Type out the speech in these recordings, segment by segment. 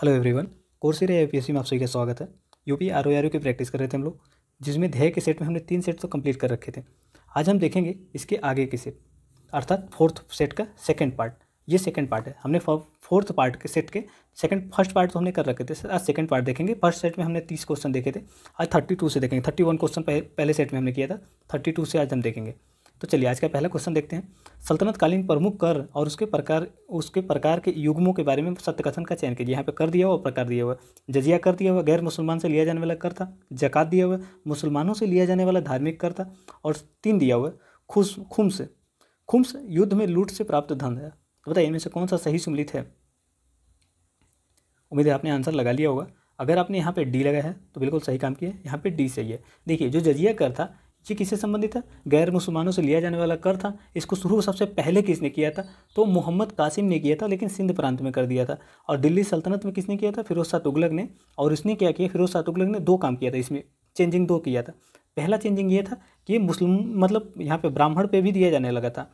Hello everyone course area A में आप सभी का स्वागत है यूपी आर ओ आर की प्रैक्टिस कर रहे थे हम लोग जिसमें ध्यय के सेट में हमने तीन सेट तो कंप्लीट कर रखे थे आज हम देखेंगे इसके आगे के सेट अर्थात फोर्थ सेट का सेकंड पार्ट ये सेकंड पार्ट है हमने फोर्थ पार्ट के सेट के सेकंड फर्स्ट पार्ट तो हमने कर रखे थे आज सेकंड पार्ट देखेंगे फर्स्ट सेट में हमने तीस क्वेश्चन देखे थे आज थर्टी टू से देखेंगे थर्टी वन क्वेश्चन पहले सेट में हमने किया था थर्टी टू से आज हम देखेंगे तो चलिए आज का पहला क्वेश्चन देखते हैं सल्तनतकालीन प्रमुख कर और उसके प्रकार उसके प्रकार के युग्मों के बारे में सत्यकथन का चयन कीजिए यहाँ पे कर दिया हुआ प्रकार दिया हुआ जजिया कर दिया हुआ गैर मुसलमान से लिया जाने वाला कर था जक़ात दिया हुआ मुसलमानों से लिया जाने वाला धार्मिक कर था और तीन दिया हुआ खुश खुम्स खुम्स युद्ध में लूट से प्राप्त धन है बताइए इनमें से कौन सा सही सम्मिलित है उम्मीद है आपने आंसर लगा लिया होगा अगर आपने यहाँ पे डी लगा है तो बिल्कुल सही काम किया यहाँ पे डी सही है देखिए जो जजिया कर था ये किससे संबंधित था गैर मुसलमानों से लिया जाने वाला कर था इसको शुरू सबसे पहले किसने किया था तो मोहम्मद कासिम ने किया था लेकिन सिंध प्रांत में कर दिया था और दिल्ली सल्तनत में किसने किया था फिरोज शाह तुगलक ने और इसने क्या किया फिरोज शाह तुगलक ने दो काम किया था इसमें चेंजिंग दो किया था पहला चेंजिंग ये था कि मुस्लिम मतलब यहाँ पर ब्राह्मण पर भी दिया जाने लगा था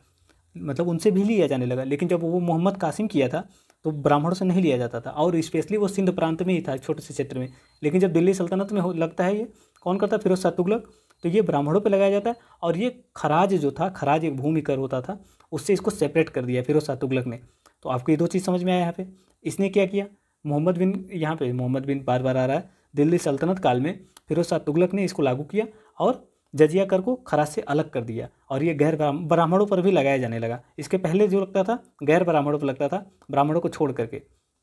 मतलब उनसे भी लिया जाने लगा लेकिन जब वो मोहम्मद कासिम किया था तो ब्राह्मणों से नहीं लिया जाता था और स्पेशली वो सिंध प्रांत में ही था छोटे से क्षेत्र में लेकिन जब दिल्ली सल्तनत में हो लगता है ये कौन करता फिरोज शाह तुगलक तो ये ब्राह्मणों पे लगाया जाता है और ये खराज जो था खराज एक भूमि कर होता था उससे इसको सेपरेट कर दिया फिर उस तुगलक ने तो आपको ये दो चीज़ समझ में आया यहाँ पे इसने क्या किया मोहम्मद बिन यहाँ पे मोहम्मद बिन बार बार आ रहा है दिल्ली सल्तनत काल में फिर शाह तुगलक ने इसको लागू किया और जजिया कर को खराज से अलग कर दिया और ये गैर ब्राह्मणों पर भी लगाया जाने लगा इसके पहले जो लगता था गैर ब्राह्मणों पर लगता था ब्राह्मणों को छोड़ करके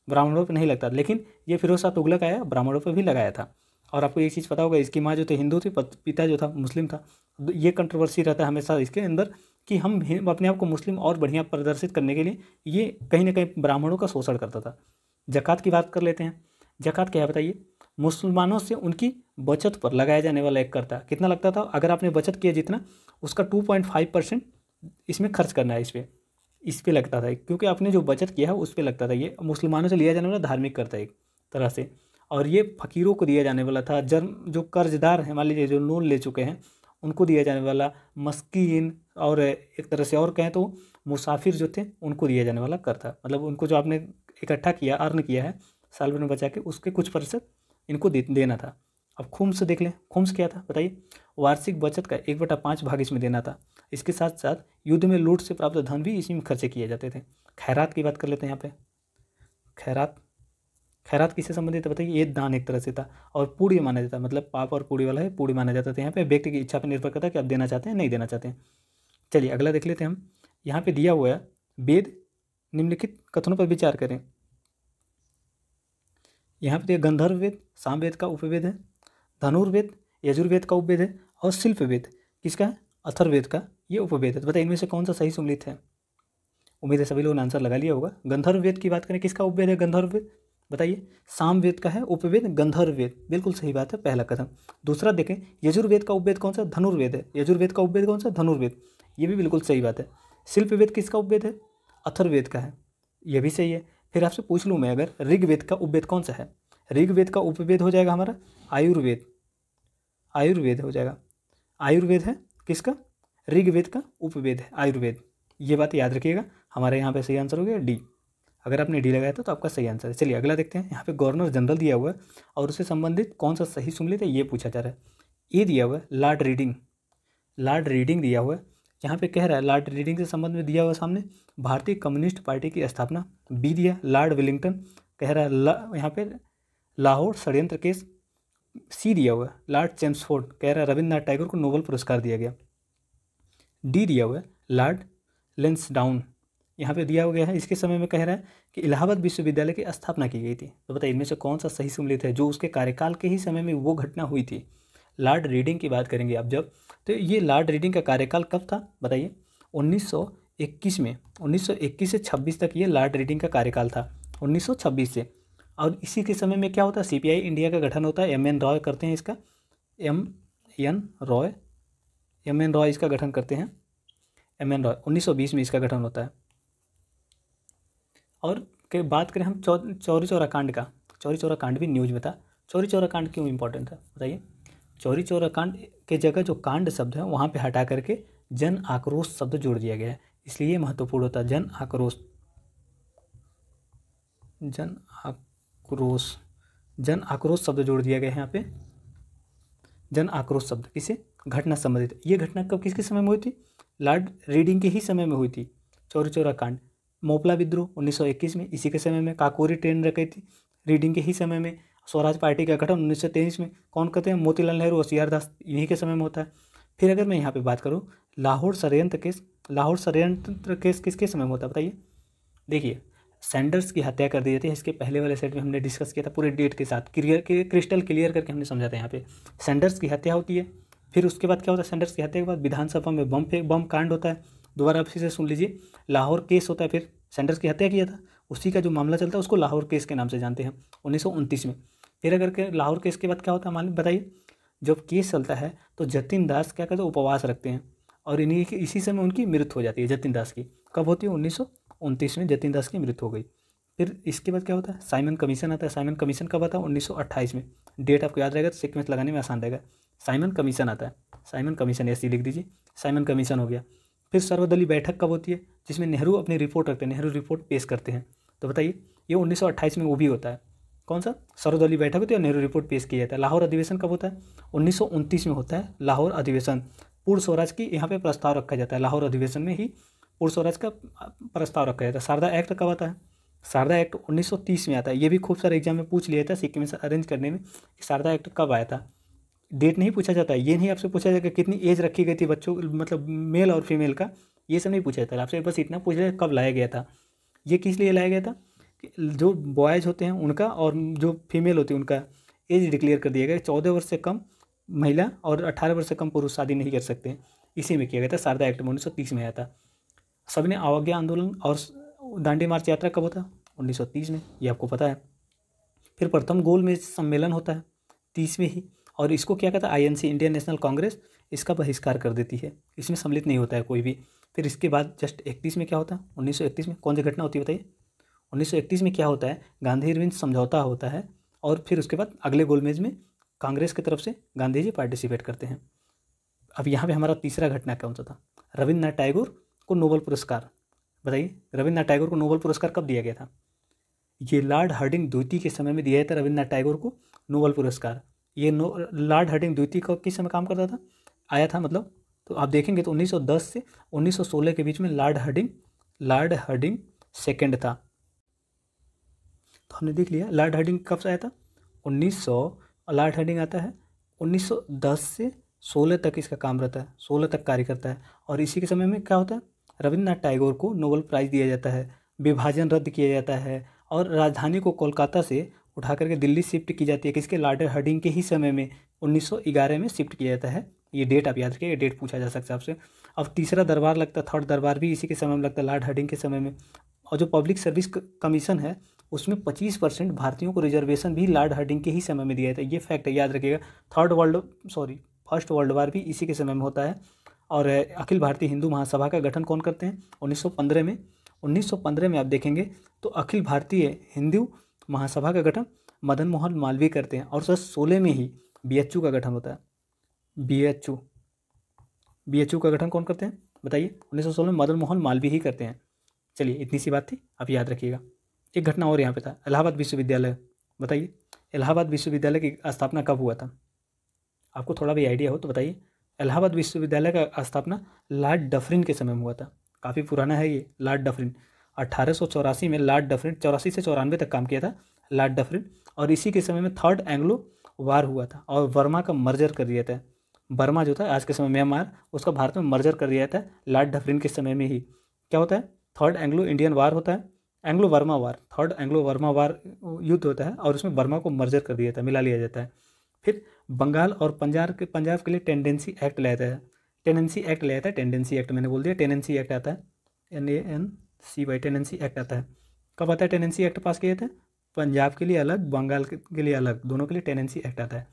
ब्राह्मणों पर नहीं लगता लेकिन ये फिरोज शाह तुगलक आया ब्राह्मणों पर भी लगाया था और आपको एक चीज़ पता होगा इसकी माँ जो थी हिंदू थी पिता जो था मुस्लिम था ये कंट्रोवर्सी रहता है हमेशा इसके अंदर कि हम अपने आप को मुस्लिम और बढ़िया प्रदर्शित करने के लिए ये कहीं ना कहीं ब्राह्मणों का शोषण करता था जक़ात की बात कर लेते हैं जक़ात क्या है बताइए मुसलमानों से उनकी बचत पर लगाया जाने वाला एक करता कितना लगता था अगर आपने बचत किया जितना उसका टू पॉइंट फाइव परसेंट इसमें खर्च करना है इस पर इस पर लगता था क्योंकि आपने जो बचत किया है उस पर लगता था ये मुसलमानों से लिया जाने वाला धार्मिक करता है एक तरह से और ये फ़कीरों को दिया जाने वाला था जन जो कर्जदार हैं मान लीजिए जो लोन ले चुके हैं उनको दिया जाने वाला मस्किन और एक तरह से और कहें तो मुसाफिर जो थे उनको दिया जाने वाला कर था मतलब उनको जो आपने इकट्ठा किया अर्न किया है साल भर में बचा के उसके कुछ प्रतिशत इनको दे, देना था अब खुम्स देख लें खुम्स क्या था बताइए वार्षिक बचत का एक बटा पाँच भाग इसमें देना था इसके साथ साथ युद्ध में लूट से प्राप्त धन भी इसी में खर्चे किए जाते थे खैरात की बात कर लेते हैं यहाँ पे खैरात खैरात किससे संबंधित है बताइए ये दान एक तरह से था और पूड़ी माना जाता मतलब पाप और पूड़ी वाला है पूड़ी माना जाता था यहाँ पे व्यक्ति की इच्छा पर निर्भर करता है कि आप देना चाहते हैं नहीं देना चाहते हैं चलिए अगला देख लेते हैं हम यहाँ पे दिया हुआ है वेद निम्नलिखित कथनों पर विचार करें यहाँ पर गंधर्व वेद साम वेद का उपवेद है धनुर्वेद यजुर्वेद का उपवेद है और शिल्प वेद किसका है अथर्वेद का ये उपवेद है तो बताइए इनमें से कौन सा सही सुमिलित है उम्मीद है सभी लोगों ने आंसर लगा लिया होगा गंधर्व वेद की बात करें किसका उपवेद है गंधर्व वेद बताइए सामवेद का है उपवेद गंधर्वेद बिल्कुल सही बात है पहला कथन दूसरा देखें यजुर्वेद का उपवेद कौन सा धनुर्वेद है यजुर्वेद का उपवेद कौन सा धनुर्वेद ये भी बिल्कुल सही बात है शिल्पवेद किसका उपवेद है अथर्वेद का है ये भी सही है फिर आपसे पूछ लूँ मैं अगर ऋग्वेद का उपवेद कौन सा है ऋग्वेद का उपवेद हो जाएगा हमारा आयुर्वेद आयुर्वेद हो जाएगा आयुर्वेद है किसका ऋग्वेद का उपवेद है आयुर्वेद ये बात याद रखिएगा हमारे यहाँ पे सही आंसर हो गया डी अगर आपने डी लगाया था तो आपका सही आंसर है चलिए अगला देखते हैं यहाँ पे गवर्नर जनरल दिया हुआ है और उससे संबंधित कौन सा सही सुमलित है ये पूछा जा रहा है ए दिया हुआ है लार्ड रीडिंग लार्ड रीडिंग दिया हुआ है यहाँ पे कह रहा है लार्ड रीडिंग से संबंध में दिया हुआ सामने भारतीय कम्युनिस्ट पार्टी की स्थापना बी दिया लॉर्ड विलिंगटन कह रहा है ला, यहाँ पे लाहौर षड्यंत्र केस सी दिया हुआ है लार्ड चेम्सफोर्ड कह रहा है रविन्द्रनाथ टैगोर को नोबल पुरस्कार दिया गया डी दिया हुआ है लेंस लेंसडाउन यहाँ पे दिया हो गया है इसके समय में कह रहा है कि इलाहाबाद विश्वविद्यालय की स्थापना की गई थी तो बताइए इनमें से कौन सा सही सम्मिलित है जो उसके कार्यकाल के ही समय में वो घटना हुई थी लॉर्ड रीडिंग की बात करेंगे आप जब तो ये लॉर्ड रीडिंग का कार्यकाल कब था बताइए 1921 में 1921 से 26 तक ये लार्ड रीडिंग का कार्यकाल था 1926 से और इसी के समय में क्या होता है सी इंडिया का गठन होता है एम एन रॉय करते हैं इसका M N Roy M N Roy इसका गठन करते हैं एम एन रॉय 1920 में इसका गठन होता है और के बात करें हम चौ चौरी चौरा कांड का चौरी चौरा कांड भी न्यूज में था चौरी चौरा कांड क्यों इंपॉर्टेंट था बताइए चौरी चौरा कांड के जगह जो कांड शब्द है वहाँ पे हटा करके जन आक्रोश शब्द जोड़ दिया गया है इसलिए महत्वपूर्ण होता है जन आक्रोश जन आक्रोश जन आक्रोश शब्द जोड़ दिया गया है यहाँ पे जन आक्रोश शब्द किसे घटना संबंधित ये घटना कब किसके समय में हुई थी लार्ड रीडिंग के ही समय में हुई थी चौरी चौरा कांड मोपला विद्रोह 1921 में इसी के समय में काकोरी ट्रेन रखी थी रीडिंग के ही समय में स्वराज पार्टी का गठन 1923 में कौन करते हैं मोतीलाल नेहरू और सी दास इन्हीं के समय में होता है फिर अगर मैं यहाँ पे बात करूँ लाहौर षडयंत्र केस लाहौर षडयंत्र केस किसके समय में होता है बताइए देखिए सैंडर्स की हत्या कर दी जाती है इसके पहले वाले सेट में हमने डिस्कस किया था पूरे डेट के साथ क्लियर क्रिस्टल क्लियर करके हमने समझाते हैं यहाँ पे सैंडर्स की हत्या होती है फिर उसके बाद क्या होता है सेंडर्स की हत्या के बाद विधानसभा में बम बम कांड होता है दोबारा आप इसे सुन लीजिए लाहौर केस होता है फिर सेंडर्स की हत्या किया था उसी का जो मामला चलता है उसको लाहौर केस के नाम से जानते हैं उन्नीस में फिर अगर के लाहौर केस के बाद क्या होता है मान बताइए जब केस चलता है तो जतिन दास क्या करते हैं उपवास रखते हैं और इन्हीं की इसी समय उनकी मृत्यु हो जाती है जतिन दास की कब होती है उन्नीस में जतिन दास की मृत्यु हो गई फिर इसके बाद क्या होता है साइमन कमीशन आता है साइमन कमीशन कब आता है उन्नीस में डेट आपको याद रहेगा तो सिक्वेंस लगाने में आसान रहेगा साइमन कमीशन आता है साइमन कमीशन ऐसे लिख दीजिए साइमन कमीशन हो गया फिर सर्वदलीय बैठक कब होती है जिसमें नेहरू अपनी रिपोर्ट रखते हैं नेहरू रिपोर्ट पेश करते हैं तो बताइए ये उन्नीस में वो भी होता है कौन सा सर्वदलीय बैठक होती है नेहरू रिपोर्ट पेश किया जाता है लाहौर अधिवेशन कब होता है उन्नीस में होता है लाहौर अधिवेशन पूर्ण स्वराज की यहाँ पर प्रस्ताव रखा जाता है लाहौर अधिवेशन में ही पूर्ण स्वराज का प्रस्ताव रखा जाता है शारदा एक्ट कब आता है शारदा एक्ट 1930 में आता है ये भी खूब सारे एग्जाम में पूछ लिया था सिक्किम से अरेंज करने में कि शारदा एक्ट कब आया था डेट नहीं पूछा जाता है ये नहीं आपसे पूछा जाएगा कितनी एज रखी गई थी बच्चों मतलब मेल और फीमेल का ये सब नहीं पूछा जाता आपसे बस इतना पूछा जाए कब लाया गया था ये किस लिए लाया गया था जो बॉयज़ होते हैं उनका और जो फीमेल होती है उनका एज डिक्लेयर कर दिया गया चौदह वर्ष से कम महिला और अट्ठारह वर्ष से कम पुरुष शादी नहीं कर सकते इसी में किया गया था शारदा एक्ट में उन्नीस में आया था सभी ने अवज्ञा आंदोलन और दांडी मार्च यात्रा कब होता उन्नीस सौ में ये आपको पता है फिर प्रथम गोल में सम्मेलन होता है तीसवें ही और इसको क्या कहता है आई इंडियन नेशनल कांग्रेस इसका बहिष्कार कर देती है इसमें सम्मिलित नहीं होता है कोई भी फिर इसके बाद जस्ट इकतीस में क्या होता है उन्नीस में कौन सी घटना होती है बताइए उन्नीस में क्या होता है गांधी अरविंद समझौता होता है और फिर उसके बाद अगले गोलमेज में कांग्रेस की तरफ से गांधी जी पार्टिसिपेट करते हैं अब यहाँ पे हमारा तीसरा घटना कौन सा था रविन्द्रनाथ टैगोर को नोबल पुरस्कार बताइए रविन्द्रनाथ टैगोर को नोबल पुरस्कार कब दिया गया था ये लॉर्ड हार्डिंग द्वितीय के समय में दिया था रविन्द्रनाथ टैगोर को नोबल पुरस्कार ये नो लॉर्ड हर्डिंग द्वितीय का किस समय काम करता था आया था मतलब तो आप देखेंगे तो 1910 से 1916 के बीच में Lord Hardinge Lord Hardinge second था तो हमने देख लिया लॉर्ड हर्डिंग कब से आया था 1900 सौ लॉर्ड हर्डिंग आता है 1910 से 16 तक इसका काम रहता है 16 तक कार्य करता है और इसी के समय में क्या होता है रविन्द्रनाथ टैगोर को नोबल प्राइज़ दिया जाता है विभाजन रद्द किया जाता है और राजधानी को कोलकाता से उठा करके दिल्ली शिफ्ट की जाती है किसके लार्डर हर्डिंग के ही समय में 1911 में शिफ्ट किया जाता है ये डेट आप याद रखिए ये डेट पूछा जा सकता है आपसे अब तीसरा दरबार लगता है थर्ड दरबार भी इसी के समय में लगता है लार्ड हर्डिंग के समय में और जो पब्लिक सर्विस कमीशन है उसमें पच्चीस परसेंट भारतीयों को रिजर्वेशन भी लॉर्ड हर्डिंग के ही समय में दिया जाता है ये फैक्ट है याद रखिएगा third world sorry first world war भी इसी के समय में होता है और अखिल भारतीय हिंदू महासभा का गठन कौन करते हैं 1915 में 1915 में आप देखेंगे तो अखिल भारतीय हिंदू महासभा का गठन मदन मोहन मालवीय करते हैं और सोलह में ही बी का गठन होता है बी एच का गठन कौन करते हैं बताइए उन्नीस सौ में मदन मोहन मालवीय ही करते हैं चलिए इतनी सी बात थी आप याद रखिएगा एक घटना और यहाँ पे था इलाहाबाद विश्वविद्यालय बताइए इलाहाबाद विश्वविद्यालय की स्थापना कब हुआ था आपको थोड़ा भी आइडिया हो तो बताइए इलाहाबाद विश्वविद्यालय का स्थापना लॉर्ड डफरिन के समय में हुआ था काफ़ी पुराना है ये लॉर्ड डफरिन अट्ठारह में लॉर्ड डफरिन चौरासी से चौरानवे तक काम किया था लॉर्ड डफरिन और इसी के समय में थर्ड एंग्लो वार हुआ था और वर्मा का मर्जर कर दिया था वर्मा जो था आज के समय म्यांमार उसका भारत में मर्जर कर दिया था लॉर्ड डफरिन के समय में ही क्या होता है थर्ड एंग्लो इंडियन वार होता है Anglo Burma war third Anglo Burma war युद्ध होता है और उसमें वर्मा को मर्जर कर दिया था मिला लिया जाता है फिर बंगाल और पंजाब के पंजाब के लिए टेंडेंसी एक्ट लाया था टेंडेंसी एक्ट लाया था टेंडेंसी एक्ट मैंने बोल दिया टेंडेंसी एक्ट आता है N A N C Y tenancy act आता है कब आता है टेनेंसी एक्ट पास किए थे पंजाब के लिए अलग बंगाल के लिए अलग दोनों के लिए टेनेंसी एक्ट आता है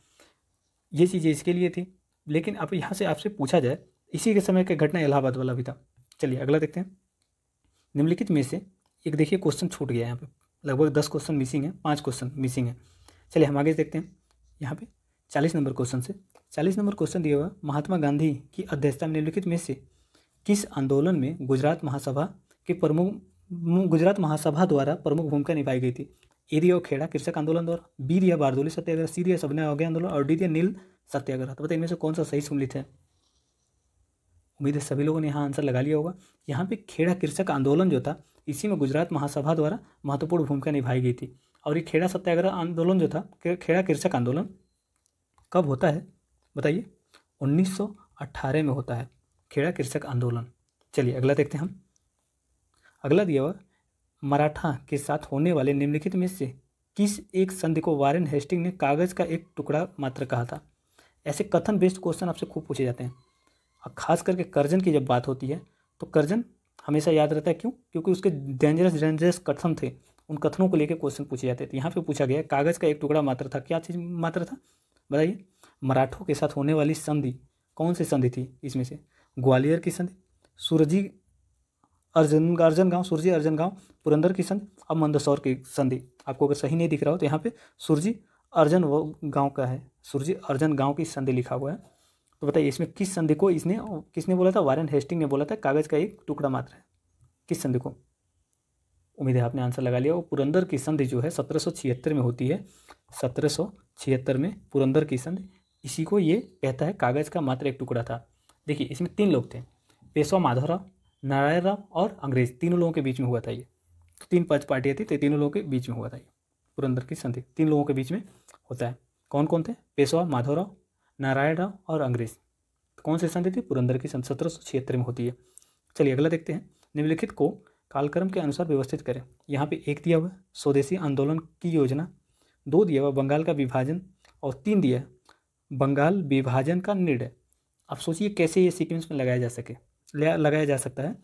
ये चीज़ें इसके लिए थी लेकिन अब यहाँ से आपसे पूछा जाए इसी के समय का घटना इलाहाबाद वाला भी था चलिए अगला देखते हैं निम्नलिखित में से एक देखिए क्वेश्चन छूट गया यहाँ पे लगभग दस क्वेश्चन मिसिंग है पाँच क्वेश्चन मिसिंग है चलिए हम आगे देखते हैं यहाँ पे चालीस नंबर क्वेश्चन से चालीस नंबर क्वेश्चन दिया हुआ महात्मा गांधी की अध्यक्षता में निम्नलिखित में से किस आंदोलन में गुजरात महासभा के प्रमुख गुजरात महासभा द्वारा प्रमुख भूमिका निभाई गई थी ए दिया खेड़ा कृषक आंदोलन द्वारा बी दिया बारदोली सत्याग्रह सी दिया सबने अवज्ञा आंदोलन और डी दिया नील सत्याग्रह तो बताइए इनमें से कौन सा सही सम्मिलित है उम्मीद है सभी लोगों ने यहाँ आंसर लगा लिया होगा यहाँ पे खेड़ा कृषक आंदोलन जो था इसी में गुजरात महासभा द्वारा महत्वपूर्ण भूमिका निभाई गई थी और ये खेड़ा सत्याग्रह आंदोलन जो था खेड़ा कृषक आंदोलन कब होता है बताइए 1918 में होता है खेड़ा कृषक आंदोलन चलिए अगला देखते हैं हम अगला दिया हुआ मराठा के साथ होने वाले निम्नलिखित में से किस एक संधि को वारेन हेस्टिंग ने कागज़ का एक टुकड़ा मात्र कहा था ऐसे कथन बेस्ड क्वेश्चन आपसे खूब पूछे जाते हैं और खास करके कर्जन की जब बात होती है तो कर्जन हमेशा याद रहता है क्यों क्योंकि उसके डेंजरस डेंजरस कथन थे उन कथनों को लेकर क्वेश्चन पूछे जाते थे यहाँ पर पूछा गया कागज़ का एक टुकड़ा मात्र था क्या चीज़ मात्र था बताइए मराठों के साथ होने वाली संधि कौन सी संधि थी इसमें से ग्वालियर की संधि सूरजी अर्जन अर्जन गांव सुरजी अर्जन गांव पुरंदर की संधि अब मंदसौर की संधि आपको अगर सही नहीं दिख रहा हो तो यहाँ पे सुरजी अर्जन वो गांव का है सुरजी अर्जन गांव की संधि लिखा हुआ है तो बताइए इसमें किस संधि को इसने किसने बोला था वारन हेस्टिंग ने बोला था कागज़ का एक टुकड़ा मात्र है किस संधि को उम्मीद है आपने आंसर लगा लिया वो पुरंदर की संधि जो है सत्रह में होती है सत्रह में पुरंदर की संधि इसी को ये कहता है कागज़ का मात्र एक टुकड़ा था देखिए इसमें तीन लोग थे पेशवा माधवराव नारायण राम और अंग्रेज तीनों लोगों के बीच में हुआ था ये तो तीन पांच पार्टियाँ थी तो तीनों लोगों के बीच में हुआ था ये पुरंदर की संधि तीन लोगों के बीच में होता है कौन कौन थे पेशवा माधवराव नारायण राव और अंग्रेज तो कौन सी संधि थी पुरंदर की संधि सत्रह सौ छिहत्तर में होती है चलिए अगला देखते हैं निम्नलिखित को कालक्रम के अनुसार व्यवस्थित करें यहाँ पे एक दिया हुआ स्वदेशी आंदोलन की योजना दो दिया हुआ बंगाल का विभाजन और तीन दिया बंगाल विभाजन का निर्णय आप सोचिए कैसे ये सीक्वेंस में लगाया जा सके लगाया जा सकता है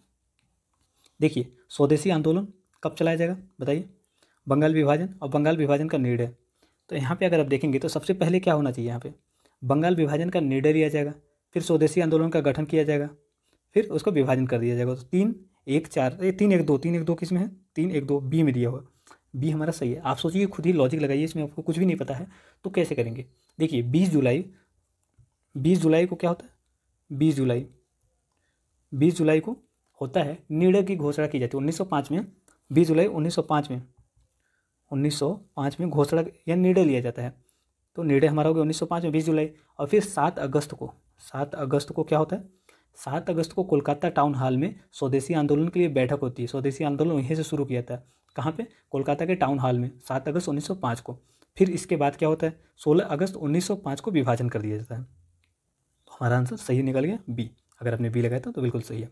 देखिए स्वदेशी आंदोलन कब चलाया जाएगा बताइए बंगाल विभाजन और बंगाल विभाजन का निर्णय तो यहाँ पे अगर आप देखेंगे तो सबसे पहले क्या होना चाहिए यहाँ पे बंगाल विभाजन का निर्णय लिया जाएगा फिर स्वदेशी आंदोलन का गठन किया जाएगा फिर उसको विभाजन कर दिया जाएगा तो तीन एक चार ए, तीन एक दो तीन एक दो किस में है तीन एक दो बी में दिया हुआ बी हमारा सही है आप सोचिए खुद ही लॉजिक लगाइए इसमें आपको कुछ भी नहीं पता है तो कैसे करेंगे देखिए बीस जुलाई बीस जुलाई को क्या होता है बीस जुलाई बीस जुलाई को होता है निर्णय की घोषणा की जाती है 1905 में बीस जुलाई 1905 में 1905 में घोषणा या निर्णय लिया जाता है तो निर्णय हमारा हो गया उन्नीस में बीस जुलाई और फिर सात अगस्त को सात अगस्त को क्या होता है सात अगस्त को कोलकाता टाउन हॉल में स्वदेशी आंदोलन के लिए बैठक होती है स्वदेशी आंदोलन वहीं से शुरू किया था कहाँ पे कोलकाता के टाउन हॉल में सात अगस्त 1905 को फिर इसके बाद क्या होता है सोलह अगस्त 1905 को विभाजन कर दिया जाता है तो हमारा आंसर सही निकल गया बी अगर आपने बी लगाया था तो बिल्कुल सही है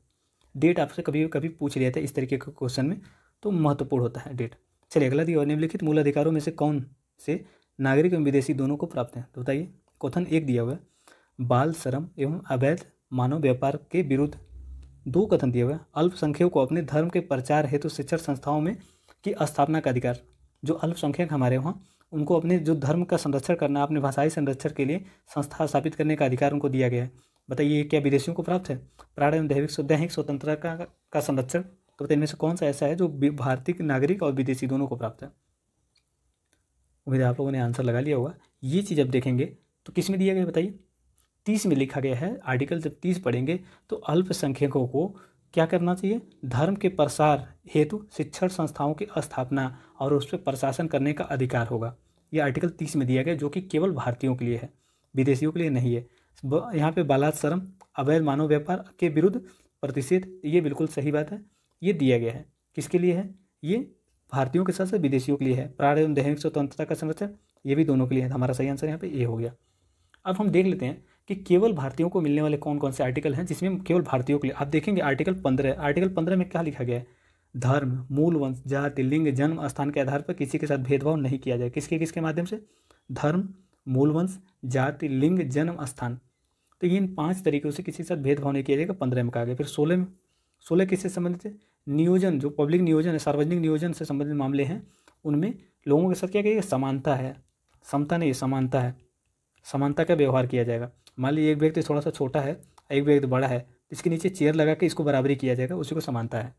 डेट आपसे कभी कभी पूछ लिया था इस तरीके के क्वेश्चन में तो महत्वपूर्ण होता है डेट चलिए अगला दिया और निम्नलिखित मूल अधिकारों में से कौन से नागरिक एवं विदेशी दोनों को प्राप्त हैं तो बताइए क्वेश्चन एक दिया हुआ है बाल श्रम एवं अवैध मानव व्यापार के विरुद्ध दो कथन दिया हुआ अल्पसंख्यकों अल्पसंख्यक को अपने धर्म के प्रचार हेतु तो शिक्षण संस्थाओं में की स्थापना का अधिकार जो अल्पसंख्यक हमारे वहाँ उनको अपने जो धर्म का संरक्षण करना अपने भाषाई संरक्षण के लिए संस्था स्थापित करने का अधिकार उनको दिया गया है बताइए क्या विदेशियों को प्राप्त है प्रारंभ दैविक दैहिक स्वतंत्रता का, का संरक्षण तो बताइए इनमें से कौन सा ऐसा है जो भारतीय नागरिक और विदेशी दोनों को प्राप्त है उम्मीद आप लोगों ने आंसर लगा लिया होगा ये चीज़ अब देखेंगे तो किस में दिया गया बताइए तीस में लिखा गया है आर्टिकल जब तीस पढ़ेंगे तो अल्पसंख्यकों को क्या करना चाहिए धर्म के प्रसार हेतु शिक्षण संस्थाओं की स्थापना और उस पर प्रशासन करने का अधिकार होगा ये आर्टिकल तीस में दिया गया जो कि केवल भारतीयों के लिए है विदेशियों के लिए नहीं है यहाँ पे बालात्सरम अवैध मानव व्यापार के विरुद्ध प्रतिषेध ये बिल्कुल सही बात है ये दिया गया है किसके लिए है ये भारतीयों के साथ साथ विदेशियों के लिए है प्राण एवं दैनिक स्वतंत्रता का संरक्षण ये भी दोनों के लिए है हमारा सही आंसर यहाँ पे ए हो गया अब हम देख लेते हैं कि केवल भारतीयों को मिलने वाले कौन कौन से आर्टिकल हैं जिसमें केवल भारतीयों के लिए आप देखेंगे आर्टिकल पंद्रह आर्टिकल पंद्रह में क्या लिखा गया है धर्म मूल वंश जाति लिंग जन्म स्थान के आधार पर किसी के साथ भेदभाव नहीं किया जाए किसके किसके माध्यम से धर्म मूल वंश जाति लिंग जन्म स्थान तो ये इन पाँच तरीकों से किसी के साथ भेदभाव नहीं किया जाएगा पंद्रह में कहा गया फिर सोलह में सोलह किससे संबंधित है नियोजन जो पब्लिक नियोजन है सार्वजनिक नियोजन से संबंधित मामले हैं उनमें लोगों के साथ क्या कहिए समानता है समता नहीं समानता है समानता का व्यवहार किया जाएगा मान लीजिए एक व्यक्ति थोड़ा सा छोटा है एक व्यक्ति बड़ा है इसके नीचे चेयर लगा के इसको बराबरी किया जाएगा उसी को समानता है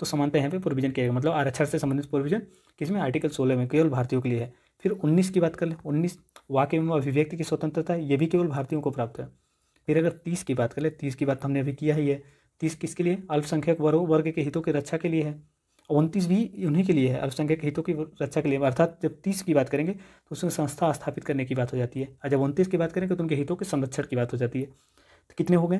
तो समानता यहाँ पे प्रोविजन किया गया मतलब आरक्षण से संबंधित प्रोविजन किसमें आर्टिकल सोलह में केवल भारतीयों के लिए है फिर उन्नीस की बात कर लें उन्नीस वाक्य में अभिव्यक्ति की स्वतंत्रता ये भी केवल भारतीयों को प्राप्त है फिर अगर तीस की बात करें तीस की बात तो हमने अभी किया ही है तीस किसके लिए अल्पसंख्यक वर्ग वर्ग के हितों की रक्षा के लिए है उनतीस भी उन्हीं के लिए है अल्पसंख्यक हितों की रक्षा के लिए अर्थात जब तीस की बात करेंगे तो उसमें संस्था स्थापित करने की बात हो जाती है और जब उनतीस की बात करेंगे तो उनके हितों के संरक्षण की बात हो जाती है तो कितने हो गए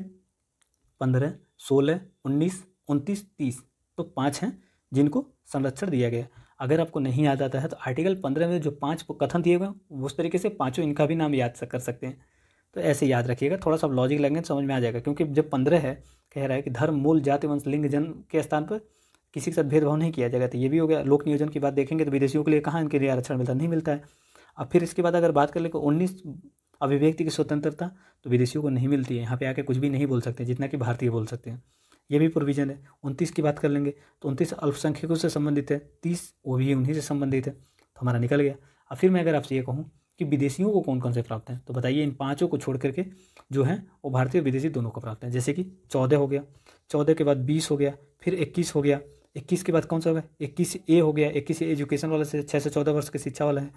पंद्रह सोलह उन्नीस उनतीस तीस तो पाँच हैं जिनको संरक्षण दिया गया अगर आपको नहीं याद आता है तो आर्टिकल पंद्रह में जो पाँच कथन दिए गए उस तरीके से पाँचों इनका भी नाम याद कर सकते हैं तो ऐसे याद रखिएगा थोड़ा सा लॉजिक लगेंगे तो समझ में आ जाएगा क्योंकि जब पंद्रह है कह रहा है कि धर्म मूल जाति वंश लिंग जन के स्थान पर किसी के साथ भेदभाव नहीं किया जाएगा तो ये भी हो गया लोक नियोजन की बात देखेंगे तो विदेशियों के लिए कहाँ इनके लिए आरक्षण मिलता नहीं मिलता है अब फिर इसके बाद अगर बात कर ले तो उन्नीस अभिव्यक्ति की स्वतंत्रता तो विदेशियों को नहीं मिलती है यहाँ पे आके कुछ भी नहीं बोल सकते जितना कि भारतीय बोल सकते हैं ये भी प्रोविजन है उनतीस की बात कर लेंगे तो उनतीस अल्पसंख्यकों से संबंधित है तीस वो भी उन्हीं से संबंधित है तो हमारा निकल गया अब फिर मैं अगर आपसे ये कहूँ कि विदेशियों को कौन कौन से प्राप्त हैं तो बताइए इन पाँचों को छोड़ करके जो है वो भारतीय और विदेशी दोनों को प्राप्त हैं जैसे कि चौदह हो गया चौदह के बाद बीस हो गया फिर इक्कीस हो गया इक्कीस के बाद कौन सा हो गया इक्कीस ए हो गया इक्कीस एजुकेशन वाला से छः से चौदह वर्ष के शिक्षा वाला है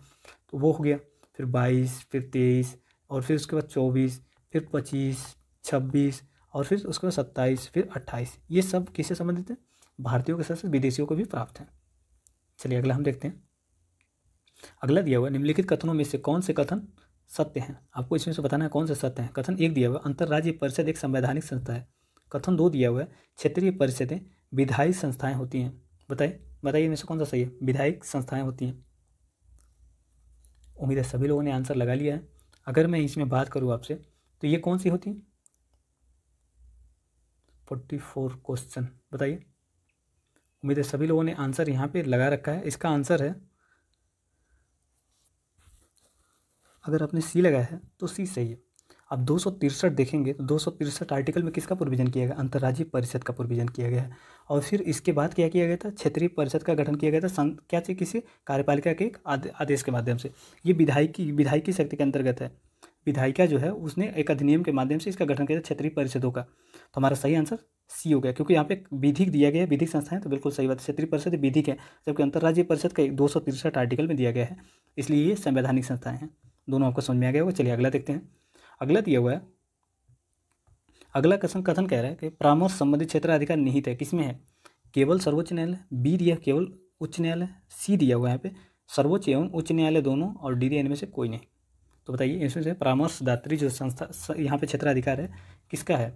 तो वो हो गया फिर बाईस फिर तेईस और फिर उसके बाद चौबीस फिर पच्चीस छब्बीस और फिर उसके बाद सत्ताईस फिर अट्ठाईस ये सब किससे संबंधित है भारतीयों के साथ साथ विदेशियों को भी प्राप्त हैं चलिए अगला हम देखते हैं अगला दिया हुआ निम्नलिखित कथनों में से कौन से कथन सत्य हैं आपको इसमें से बताना है कौन से सत्य हैं कथन एक दिया हुआ अंतर्राज्य परिषद एक संवैधानिक संस्था है कथन दो दिया हुआ है क्षेत्रीय परिषदें विधायी संस्थाएं होती हैं बताइए बताइए इनमें से कौन सा सही है विधायिक संस्थाएं होती हैं उम्मीद है सभी लोगों ने आंसर लगा लिया है अगर मैं इसमें बात करूँ आपसे तो ये कौन सी होती है फोर्टी फोर क्वेश्चन बताइए उम्मीद है सभी लोगों ने आंसर यहाँ पर लगा रखा है इसका आंसर है अगर आपने सी लगाया है तो सी सही है अब दो देखेंगे तो दो आर्टिकल में किसका प्रोविज़न किया गया अंतर्राज्यीय परिषद का प्रोविज़न किया गया है और फिर इसके बाद क्या किया गया था क्षेत्रीय परिषद का गठन किया गया था संघ क्या चाहिए किसी कार्यपालिका के एक आदेश के माध्यम से ये विधायकी की शक्ति के अंतर्गत है विधायिका जो है उसने एक अधिनियम के माध्यम से इसका गठन किया था क्षेत्रीय परिषदों का तो हमारा सही आंसर सी हो गया क्योंकि यहाँ पे विधिक दिया गया है विधिक संस्था है तो बिल्कुल सही बात क्षेत्रीय परिषद विधिक है जबकि अंतर्राज्यीय परिषद का दो आर्टिकल में दिया गया है इसलिए ये संवैधानिक संस्थाएं हैं दोनों आपको समझ में आ गया होगा चलिए अगला देखते हैं अगला दिया हुआ है अगला कथन कथन कह रहा है कि परामर्श संबंधित क्षेत्र अधिकार निहित है किसमें है केवल सर्वोच्च न्यायालय बी दिया केवल उच्च न्यायालय सी दिया हुआ है यहाँ पे सर्वोच्च एवं उच्च न्यायालय दोनों और डी दिया इनमें से कोई नहीं तो बताइए इसमें से परामर्शदात्री जो संस्था यहाँ पे क्षेत्राधिकार है किसका है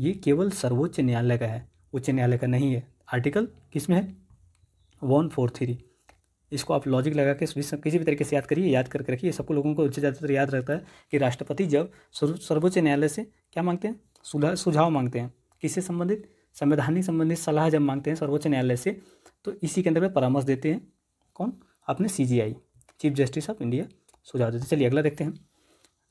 ये केवल सर्वोच्च न्यायालय का है उच्च न्यायालय का नहीं है आर्टिकल किसमें है वन फोर थ्री इसको आप लॉजिक लगा के किसी भी तरीके से याद करिए याद करके रखिए सबको लोगों को ज़्यादातर याद रखता है कि राष्ट्रपति जब सर्वोच्च न्यायालय से क्या मांगते हैं सुझाव मांगते हैं किससे संबंधित संवैधानिक संबंधित सलाह जब मांगते हैं सर्वोच्च न्यायालय से तो इसी के अंदर परामर्श देते हैं कौन अपने C chief justice of India सुझाव देते चलिए अगला देखते हैं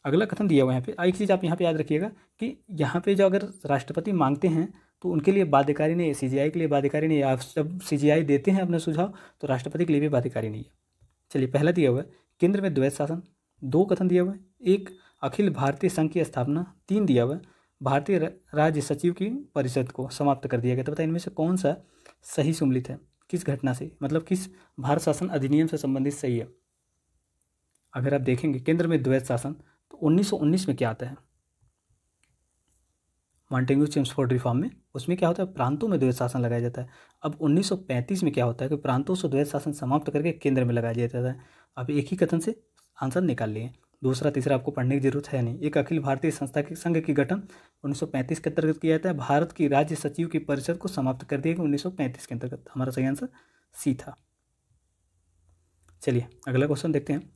अगला कथन दिया हुआ है यहाँ पे एक चीज़ आप यहाँ पे याद रखिएगा कि यहाँ पे जो अगर राष्ट्रपति मांगते हैं तो उनके लिए बाध्यकारी नहीं है सी के लिए बाध्यकारी नहीं है आप जब सी देते हैं अपना सुझाव तो राष्ट्रपति के लिए भी बाध्यकारी नहीं है चलिए पहला दिया हुआ है केंद्र में द्वैत शासन दो कथन दिया हुआ है एक अखिल भारतीय संघ की स्थापना तीन दिया हुआ है भारतीय राज्य सचिव की परिषद को समाप्त कर दिया गया तो बताए इनमें से कौन सा सही सम्मिलित है किस घटना से मतलब किस भारत शासन अधिनियम से संबंधित सही है अगर आप देखेंगे केंद्र में द्वैत शासन तो 1919 में क्या आता है मॉन्टेन्यू चेम्सफोर्ड रिफॉर्म में उसमें क्या होता है प्रांतों में द्वैत शासन लगाया जाता है अब 1935 में क्या होता है कि प्रांतों से द्वैत शासन समाप्त करके केंद्र में लगाया जाता है आप एक ही कथन से आंसर निकाल लिए दूसरा तीसरा आपको पढ़ने की जरूरत है नहीं एक अखिल भारतीय संस्था के संघ की गठन उन्नीस के अंतर्गत किया जाता है भारत की राज्य सचिव की परिषद को समाप्त कर दिया गया उन्नीस के अंतर्गत हमारा सही आंसर सी था चलिए अगला क्वेश्चन देखते हैं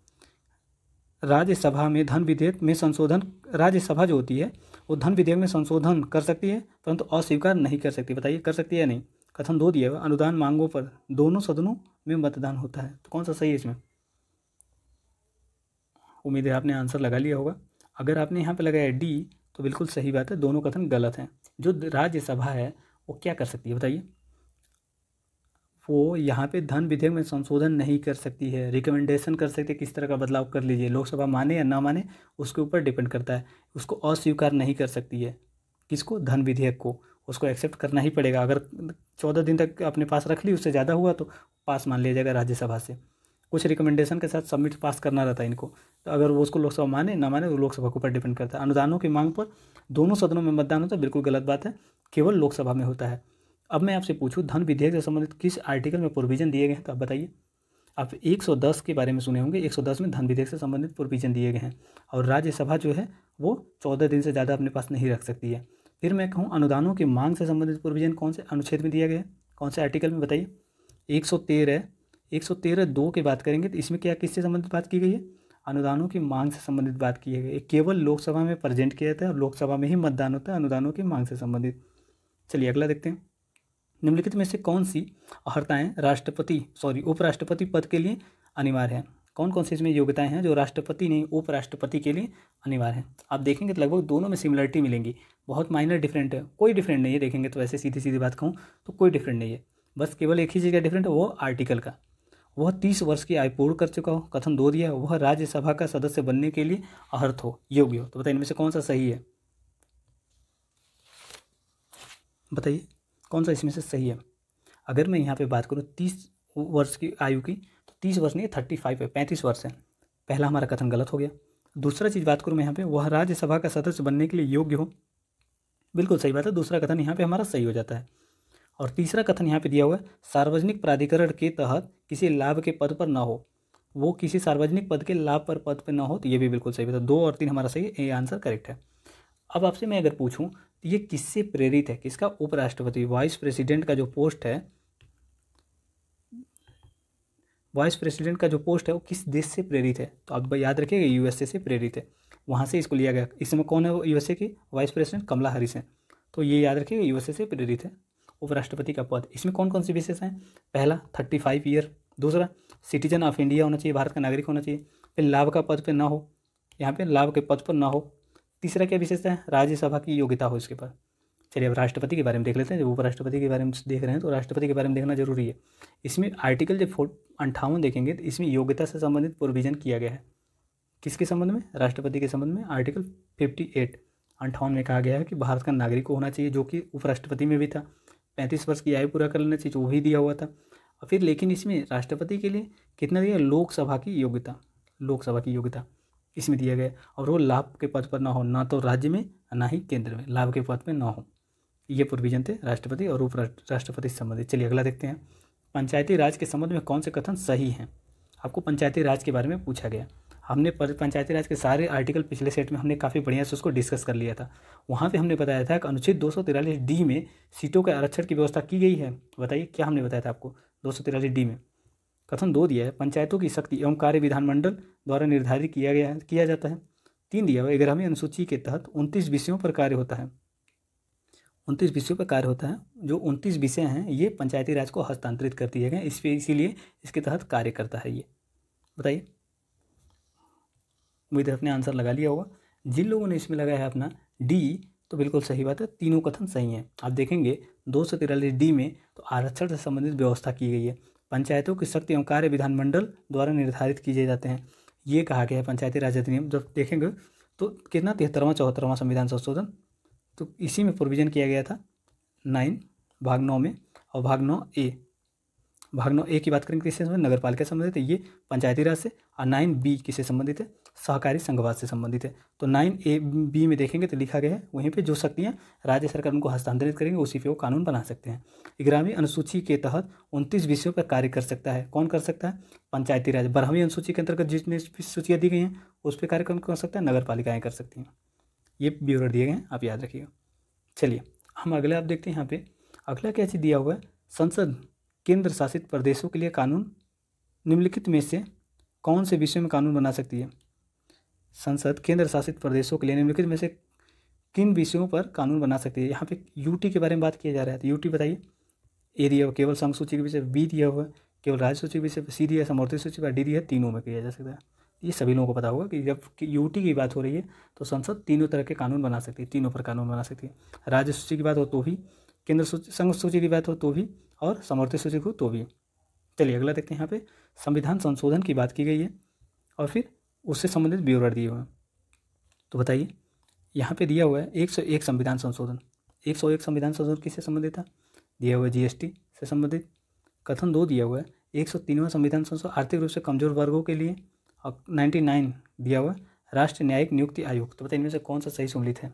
राज्यसभा में धन विधेयक में संशोधन राज्यसभा जो होती है वो धन विधेयक में संशोधन कर सकती है परंतु अस्वीकार नहीं कर सकती बताइए कर सकती है या नहीं कथन दो दिया अनुदान मांगों पर दोनों सदनों में मतदान होता है तो कौन सा सही है इसमें उम्मीद है आपने आंसर लगा लिया होगा अगर आपने यहाँ पर लगाया डी तो बिल्कुल सही बात है दोनों कथन गलत हैं जो राज्यसभा है वो क्या कर सकती है बताइए वो यहाँ पे धन विधेयक में संशोधन नहीं कर सकती है रिकमेंडेशन कर सकती है किस तरह का बदलाव कर लीजिए लोकसभा माने या ना माने उसके ऊपर डिपेंड करता है उसको अस्वीकार नहीं कर सकती है किसको धन विधेयक को उसको एक्सेप्ट करना ही पड़ेगा अगर चौदह दिन तक अपने पास रख ली उससे ज़्यादा हुआ तो पास मान लिया जाएगा राज्यसभा से कुछ रिकमेंडेशन के साथ सबमिट पास करना रहता है इनको तो अगर वो उसको लोकसभा माने ना माने वो तो लोकसभा के ऊपर डिपेंड करता है अनुदानों की मांग पर दोनों सदनों में मतदान होता है बिल्कुल गलत बात है केवल लोकसभा में होता है अब मैं आपसे पूछूं धन विधेयक से संबंधित किस आर्टिकल में प्रोविजन दिए गए हैं तो आप बताइए आप 110 के बारे में सुने होंगे 110 में धन विधेयक से संबंधित प्रोविजन दिए गए हैं और राज्यसभा जो है वो चौदह दिन से ज़्यादा अपने पास नहीं रख सकती है फिर मैं कहूँ अनुदानों की मांग से संबंधित प्रोविजन कौन से अनुच्छेद में दिया गया है कौन से आर्टिकल में बताइए एक सौ तेरह एक सौ तेरह दो की बात करेंगे तो इसमें क्या किससे संबंधित बात की गई है अनुदानों की मांग से संबंधित बात की गई है केवल लोकसभा में प्रेजेंट किया जाता है और लोकसभा में ही मतदान होता है अनुदानों की मांग से संबंधित चलिए अगला देखते हैं निम्नलिखित में से कौन सी अर्हताएँ राष्ट्रपति सॉरी उपराष्ट्रपति पद के लिए अनिवार्य हैं कौन कौन सी इसमें योग्यताएं हैं जो राष्ट्रपति नहीं उपराष्ट्रपति के लिए अनिवार्य है आप देखेंगे तो लगभग दोनों में सिमिलरिटी मिलेंगी बहुत माइनर डिफरेंट है कोई डिफरेंट नहीं है देखेंगे तो वैसे सीधी सीधी बात कहूँ तो कोई डिफरेंट नहीं है बस केवल एक ही चीज़ का डिफरेंट है वो आर्टिकल का वह तीस वर्ष की आयु पूर्ण कर चुका हो कथन दो दिया वह राज्यसभा का सदस्य बनने के लिए अर्थ हो योग्य हो तो बताइए इनमें से कौन सा सही है बताइए कौन सा इसमें से सही है अगर मैं यहाँ पे बात करूँ तीस वर्ष की आयु की तो तीस वर्ष नहीं थर्टी फाइव है पैंतीस वर्ष है पहला हमारा कथन गलत हो गया दूसरा चीज़ बात करूँ मैं यहाँ पे वह राज्यसभा का सदस्य बनने के लिए योग्य हो बिल्कुल सही बात है दूसरा कथन यहाँ पे हमारा सही हो जाता है और तीसरा कथन यहाँ पे दिया हुआ है सार्वजनिक प्राधिकरण के तहत किसी लाभ के पद पर ना हो वो किसी सार्वजनिक पद के लाभ पर पद पर ना हो तो ये भी बिल्कुल सही बात है दो और तीन हमारा सही ये आंसर करेक्ट है अब आपसे मैं अगर पूछूँ ये किससे प्रेरित है किसका उपराष्ट्रपति वाइस प्रेसिडेंट का जो पोस्ट है वाइस प्रेसिडेंट का जो पोस्ट है वो किस देश से प्रेरित है तो आप याद रखिएगा यूएसए से प्रेरित है वहाँ से इसको लिया गया इसमें कौन है वो यूएसए की वाइस प्रेसिडेंट कमला हैरिस है तो ये याद रखिएगा यूएसए से प्रेरित है उपराष्ट्रपति का पद इसमें कौन कौन से विशेष हैं पहला थर्टी फाइव ईयर दूसरा सिटीजन ऑफ इंडिया होना चाहिए भारत का नागरिक होना चाहिए फिर लाभ का पद पर ना हो यहाँ पे लाभ के पद पर ना हो तीसरा क्या विशेषता है राज्यसभा की योग्यता हो इसके पास चलिए अब राष्ट्रपति के बारे में देख लेते हैं जब उपराष्ट्रपति के बारे में देख रहे हैं तो राष्ट्रपति के बारे में देखना जरूरी है इसमें आर्टिकल जब फोर अंठावन देखेंगे तो इसमें योग्यता से संबंधित प्रोविजन किया गया है किसके संबंध में राष्ट्रपति के संबंध में आर्टिकल फिफ्टी एट अंठावन में कहा गया है कि भारत का नागरिक होना चाहिए जो कि उपराष्ट्रपति में भी था पैंतीस वर्ष की आयु पूरा कर लेना चाहिए वो भी दिया हुआ था और फिर लेकिन इसमें राष्ट्रपति के लिए कितना दिया लोकसभा की योग्यता लोकसभा की योग्यता इसमें दिया गया और वो लाभ के पद पर ना हो ना तो राज्य में ना ही केंद्र में लाभ के पद में ना हो ये प्रोविजन थे राष्ट्रपति और उपराष्ट्रपति से संबंधित चलिए अगला देखते हैं पंचायती राज के संबंध में कौन से कथन सही हैं आपको पंचायती राज के बारे में पूछा गया हमने पंचायती राज के सारे आर्टिकल पिछले सेट में हमने काफ़ी बढ़िया से उसको डिस्कस कर लिया था वहाँ पे हमने बताया था कि अनुच्छेद दो डी में सीटों के आरक्षण की व्यवस्था की गई है बताइए क्या हमने बताया था आपको दो डी में कथन दो दिया है पंचायतों की शक्ति एवं कार्य विधानमंडल द्वारा निर्धारित किया गया किया जाता है तीन दिया हुआ ग्रामीण अनुसूची के तहत उनतीस विषयों पर कार्य होता है उनतीस विषयों पर कार्य होता है जो उनतीस विषय हैं ये पंचायती राज को हस्तांतरित कर दिए गए इस इसीलिए इसके तहत कार्य करता है ये बताइए उम्मीद अपने आंसर लगा लिया होगा जिन लोगों ने इसमें लगाया है अपना डी तो बिल्कुल सही बात है तीनों कथन सही हैं आप देखेंगे दो सौ तिरालीस डी में तो आरक्षण से संबंधित व्यवस्था की गई है पंचायतों की शक्ति एवं कार्य विधानमंडल द्वारा निर्धारित किए जाते हैं ये कहा गया है पंचायती राज अधिनियम जब देखेंगे तो कितना तिहत्तरवां चौहत्तरवां संविधान संशोधन तो इसी में प्रोविज़न किया गया था नाइन भाग नौ में और भाग नौ ए भाग नौ ए की बात करेंगे किससे संबंधित नगर पालिका संबंधित है ये पंचायती राज से और नाइन बी किससे संबंधित है सहकारी संघवाद से संबंधित है तो नाइन ए बी में देखेंगे तो लिखा गया है वहीं पे जो शक्तियाँ राज्य सरकार उनको हस्तांतरित करेंगे उसी पे वो कानून बना सकते हैं ग्रामीण अनुसूची के तहत उनतीस विषयों पर कार्य कर सकता है कौन कर सकता है पंचायती राज बारहवीं अनुसूची के अंतर्गत जितनी सूचियाँ दी गई हैं उस पर कार्यक्रम कर सकता है नगर पालिकाएँ कर सकती हैं ये ब्यूरो दिए गए हैं आप याद रखिएगा चलिए हम अगला आप देखते हैं यहाँ पे अगला क्या चीज़ दिया हुआ है संसद केंद्र शासित प्रदेशों के लिए कानून निम्नलिखित में से कौन से विषय में कानून बना सकती है संसद केंद्र शासित प्रदेशों के लिए निम्नलिखित में से किन विषयों पर कानून बना सकती है यहाँ पे यूटी के बारे में बात किया जा रहा है तो यूटी बताइए ए दिया हुआ केवल संघ सूची के विषय बी दिया हुआ केवल राज्य सूची के विषय सी दिया समर्थित सूची पर डी दिया तीनों में किया जा सकता है ये सभी लोगों को पता होगा कि जब यूटी की बात हो रही है तो संसद तीनों तरह के कानून बना सकती है तीनों पर कानून बना सकती है राज्य सूची की बात हो तो भी केंद्र सूची संघ सूची की बात हो तो भी और समर्थित सूची हो तो भी चलिए अगला देखते हैं यहाँ पे संविधान संशोधन की बात की गई है और फिर उससे संबंधित ब्यौरा दिए हुए हैं तो बताइए यहाँ पे दिया हुआ है एक सौ एक संविधान संशोधन एक सौ एक संविधान संशोधन किससे संबंधित था दिया हुआ जीएसटी से संबंधित कथन दो दिया हुआ है एक सौ तीनवा संविधान संशोधन आर्थिक रूप से कमजोर वर्गों के लिए और नाइन्टी नाइन दिया हुआ राष्ट्रीय न्यायिक नियुक्ति आयोग तो बताइए इनमें से कौन सा सही सम्मिलित है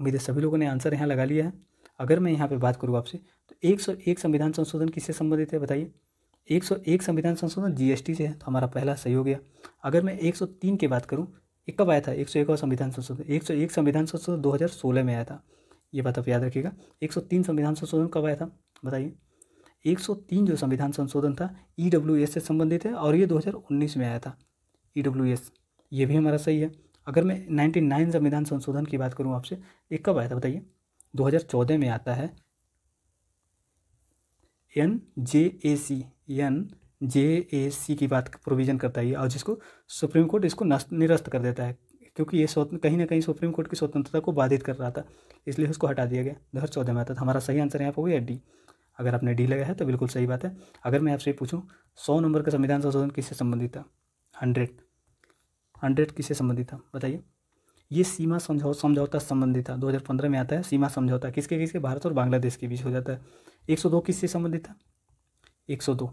उम्मीद है सभी लोगों ने आंसर यहाँ लगा लिया है अगर मैं यहाँ पे बात करूँ आपसे तो एक सौ एक संविधान संशोधन किससे संबंधित है बताइए एक सौ एक संविधान संशोधन जीएसटी से है तो हमारा पहला सही हो गया अगर मैं एक सौ तीन की बात करूँ एक कब आया था एक सौ एक और संविधान संशोधन एक सौ एक संविधान संशोधन दो हज़ार सोलह में आया था ये बात आप याद रखिएगा एक सौ तीन संविधान संशोधन कब आया था बताइए एक सौ तीन जो संविधान संशोधन था ई डब्ल्यू एस से संबंधित है और ये दो हज़ार उन्नीस में आया था ई डब्ल्यू एस ये भी हमारा सही है अगर मैं नाइन्टी नाइन संविधान संशोधन की बात करूँ आपसे एक कब आया था बताइए दो हज़ार चौदह में आता है एन जे ए सी एन जे ए सी की बात प्रोविज़न करता है और जिसको सुप्रीम कोर्ट इसको निरस्त कर देता है क्योंकि ये कहीं ना कहीं सुप्रीम कोर्ट की स्वतंत्रता को बाधित कर रहा था इसलिए उसको हटा दिया गया दो हज़ार चौदह में आता था हमारा सही आंसर यहाँ पर हो गया डी अगर आपने डी लगाया है तो बिल्कुल सही बात है अगर मैं आपसे पूछूँ सौ नंबर का संविधान संशोधन किससे संबंधित था हंड्रेड हंड्रेड किससे संबंधित था बताइए ये सीमा समझौ समझौता संबंधित था दो में आता है सीमा समझौता किसके किसके भारत और बांग्लादेश के बीच हो जाता है दो किससे संबंधित था एक सौ दो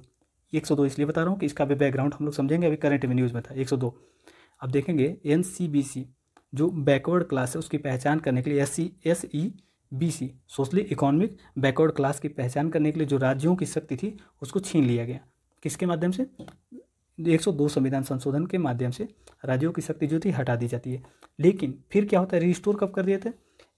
एक सौ दो इसलिए बता रहा हूँ कि इसका भी बैकग्राउंड हम लोग समझेंगे अभी करंट में न्यूज़ में था एक सौ दो अब देखेंगे एन सी बी सी जो बैकवर्ड क्लास है उसकी पहचान करने के लिए S C S E B C socially economic backward class की पहचान करने के लिए जो राज्यों की शक्ति थी उसको छीन लिया गया किसके माध्यम से 102 संविधान संशोधन के माध्यम से राज्यों की शक्ति जो थी हटा दी जाती है लेकिन फिर क्या होता है रिस्टोर कब कर दिए थे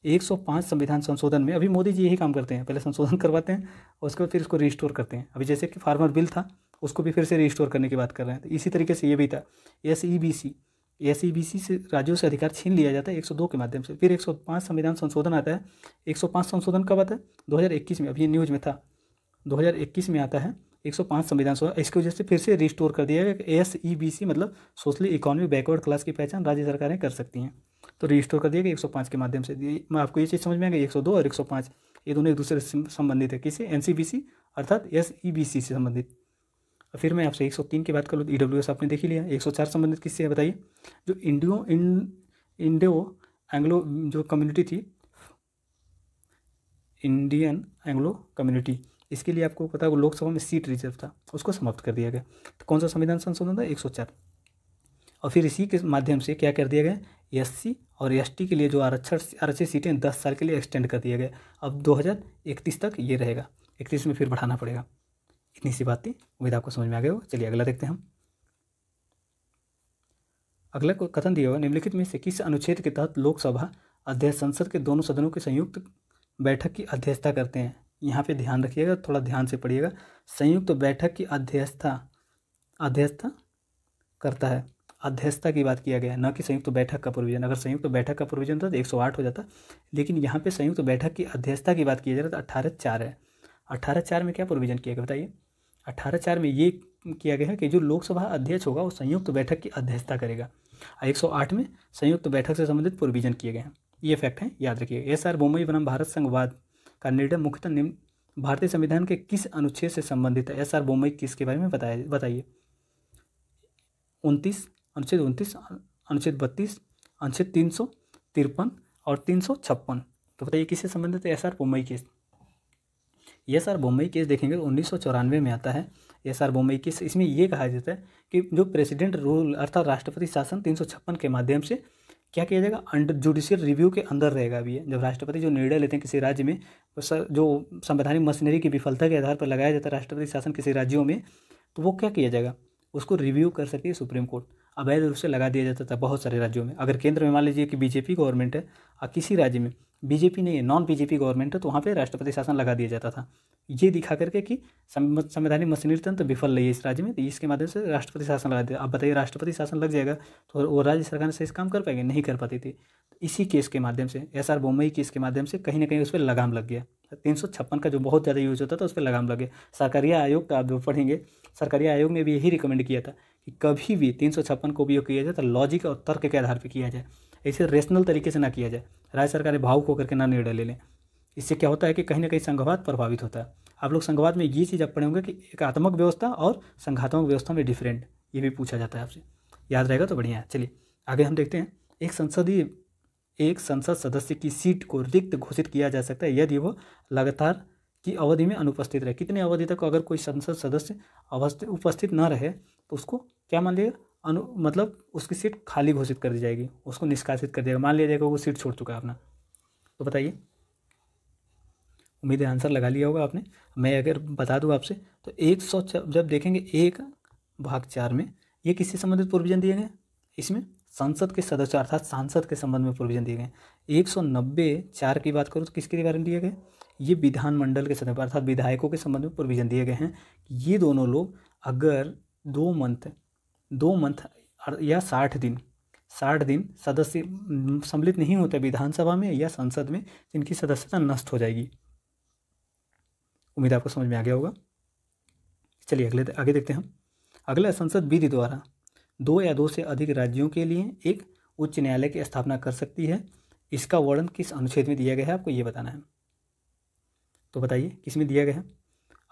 105 संविधान संशोधन में अभी मोदी जी यही काम करते हैं पहले संशोधन करवाते हैं और उसके बाद फिर उसको रिस्टोर करते हैं अभी जैसे कि फार्मर बिल था उसको भी फिर से रिस्टोर करने की बात कर रहे हैं तो इसी तरीके से ये भी था S E B C S E B C से राज्यों से अधिकार छीन लिया जाता है दो के माध्यम से फिर पाँच संविधान संशोधन आता है पाँच संशोधन कब आता है इक्कीस में अभी ये न्यूज़ में था इक्कीस में आता है 105 संविधान सभा इसकी वजह से फिर से रिस्टोर कर दिया गया एस ई बी सी मतलब सोशली इकोनॉमिक बैकवर्ड क्लास की पहचान राज्य सरकारें कर सकती हैं तो रिस्टोर कर दिया गया 105 के माध्यम से मैं आपको ये चीज़ समझ में एक सौ 102 और 105 ये दोनों एक दूसरे से संबंधित है किसी एन अर्थात एस ई बी सी से संबंधित फिर मैं आपसे तीन की बात करूँ तो ई e आपने देख ही लिया 104 संबंधित किससे है बताइए जो इंडियो इंडियो एंग्लो जो कम्युनिटी थी इंडियन एंग्लो कम्युनिटी इसके लिए आपको पता होगा लोकसभा में सीट रिजर्व था उसको समाप्त कर दिया गया तो कौन सा संविधान संशोधन था एक सौ चार और फिर इसी के माध्यम से क्या कर दिया गया एस और एस के लिए जो आरक्षण आरक्षित सीटें दस साल के लिए एक्सटेंड कर दिया गया अब दो तक ये रहेगा इकतीस में फिर बढ़ाना पड़ेगा इतनी सी बात थी उम्मीद आपको समझ में आ गया होगा चलिए अगला देखते हैं हम अगला को कथन दिया हुआ निम्नलिखित में से किस अनुच्छेद के तहत लोकसभा अध्यक्ष संसद के दोनों सदनों के संयुक्त बैठक की अध्यक्षता करते हैं यहाँ पे ध्यान रखिएगा थोड़ा ध्यान से पढ़िएगा संयुक्त तो बैठक की अध्यक्षता अध्यक्षता करता है अध्यक्षता की बात किया गया है न कि संयुक्त तो बैठक का प्रोविजन अगर संयुक्त तो बैठक का प्रोविजन होता तो एक सौ आठ हो जाता लेकिन यहाँ पे संयुक्त तो बैठक की अध्यक्षता की बात किया जा रही तो अठारह चार है अठारह चार में क्या प्रोविजन किया गया बताइए अठारह चार में ये किया गया है कि जो लोकसभा अध्यक्ष होगा वो संयुक्त बैठक की अध्यक्षता करेगा एक सौ आठ में संयुक्त बैठक से संबंधित प्रोविजन किए गए हैं ये फैक्ट हैं याद रखिए एस आर बोमई बनम भारत संघवाद का निर्णय मुख्यतः निम्न भारतीय संविधान के किस अनुच्छेद से संबंधित है एस आर बोमई किस के बारे में बताया बताइए उनतीस अनुच्छेद उनतीस अनुच्छेद बत्तीस अनुच्छेद तीन सौ तिरपन और तीन सौ छप्पन तो बताइए किससे संबंधित है S R Bommai case S R Bommai case देखेंगे तो उन्नीस सौ चौरानवे में आता है एस आर बोमई केस इसमें यह कहा जाता है कि जो प्रेसिडेंट रूल अर्थात राष्ट्रपति शासन तीन सौ छप्पन के माध्यम से क्या किया जाएगा अंडर जुडिशियल रिव्यू के अंदर रहेगा अभी जब राष्ट्रपति जो निर्णय लेते हैं किसी राज्य में तो जो संवैधानिक मशीनरी की विफलता के आधार पर लगाया जाता है राष्ट्रपति शासन किसी राज्यों में तो वो क्या किया जाएगा उसको रिव्यू कर सकती है सुप्रीम कोर्ट अवैध रूप से लगा दिया जाता था बहुत सारे राज्यों में अगर केंद्र में मान लीजिए कि बीजेपी गवर्नमेंट है और किसी राज्य में बीजेपी ने नॉन बीजेपी गवर्नमेंट है तो वहाँ पे राष्ट्रपति शासन लगा दिया जाता था ये दिखा करके कि संवैधानिक मशीनरी तंत्र विफल रही है इस राज्य में तो इसके माध्यम से राष्ट्रपति शासन लगा दिया आप बताइए राष्ट्रपति शासन लग जाएगा तो वो राज्य सरकार से इस काम कर पाएगी नहीं कर पाती थी तो इसी केस के माध्यम से एस आर बोम्बई केस के माध्यम से कहीं ना कहीं उस पर लगाम लग गया तीन सौ छप्पन का जो बहुत ज़्यादा यूज होता था तो उस पर लगाम लग गया सरकारी आयोग का तो आप जो पढ़ेंगे सरकारी आयोग ने भी यही रिकमेंड किया था कि कभी भी तीन सौ छप्पन का उपयोग किया जाए तो लॉजिक और तर्क के आधार पर किया जाए इसे रेशनल तरीके से ना किया जाए राज्य सरकारें भावुक होकर के ना निर्णय ले लें इससे क्या होता है कि कहीं ना कहीं संघवाद प्रभावित होता है आप लोग संघवाद में ये चीज़ आप पढ़े होंगे कि एकात्मक व्यवस्था और संघात्मक व्यवस्था में डिफरेंट ये भी पूछा जाता है आपसे याद रहेगा तो बढ़िया है चलिए आगे हम देखते हैं एक संसदीय एक संसद सदस्य की सीट को रिक्त घोषित किया जा सकता है यदि वह लगातार की अवधि में अनुपस्थित रहे कितने अवधि तक अगर कोई संसद सदस्य अवस्थित उपस्थित न रहे तो उसको क्या मान लिया अनु मतलब उसकी सीट खाली घोषित कर दी जाएगी उसको निष्कासित कर दिया मान लिया जाएगा वो सीट छोड़ चुका है अपना तो बताइए उम्मीद है आंसर लगा लिया होगा आपने मैं अगर बता दूँ आपसे तो एक सौ जब देखेंगे एक भाग चार में ये किससे संबंधित प्रोविजन दिए गए इसमें संसद के सदस्य अर्थात सांसद के संबंध में प्रोविजन दिए गए एक सौ नब्बे चार की बात करूँ तो किसके बारे में दिए गए ये विधानमंडल के सदस्य अर्थात विधायकों के संबंध में प्रोविजन दिए गए हैं ये दोनों लोग अगर दो मंथ दो मंथ या साठ दिन साठ दिन सदस्य सम्मिलित नहीं होते विधानसभा में या संसद में जिनकी सदस्यता नष्ट हो जाएगी उम्मीद आपको समझ में आ गया होगा चलिए अगले आगे देखते हैं हम अगला संसद विधि द्वारा दो या दो से अधिक राज्यों के लिए एक उच्च न्यायालय की स्थापना कर सकती है इसका वर्णन किस अनुच्छेद में दिया गया है आपको ये बताना है तो बताइए किस में दिया गया है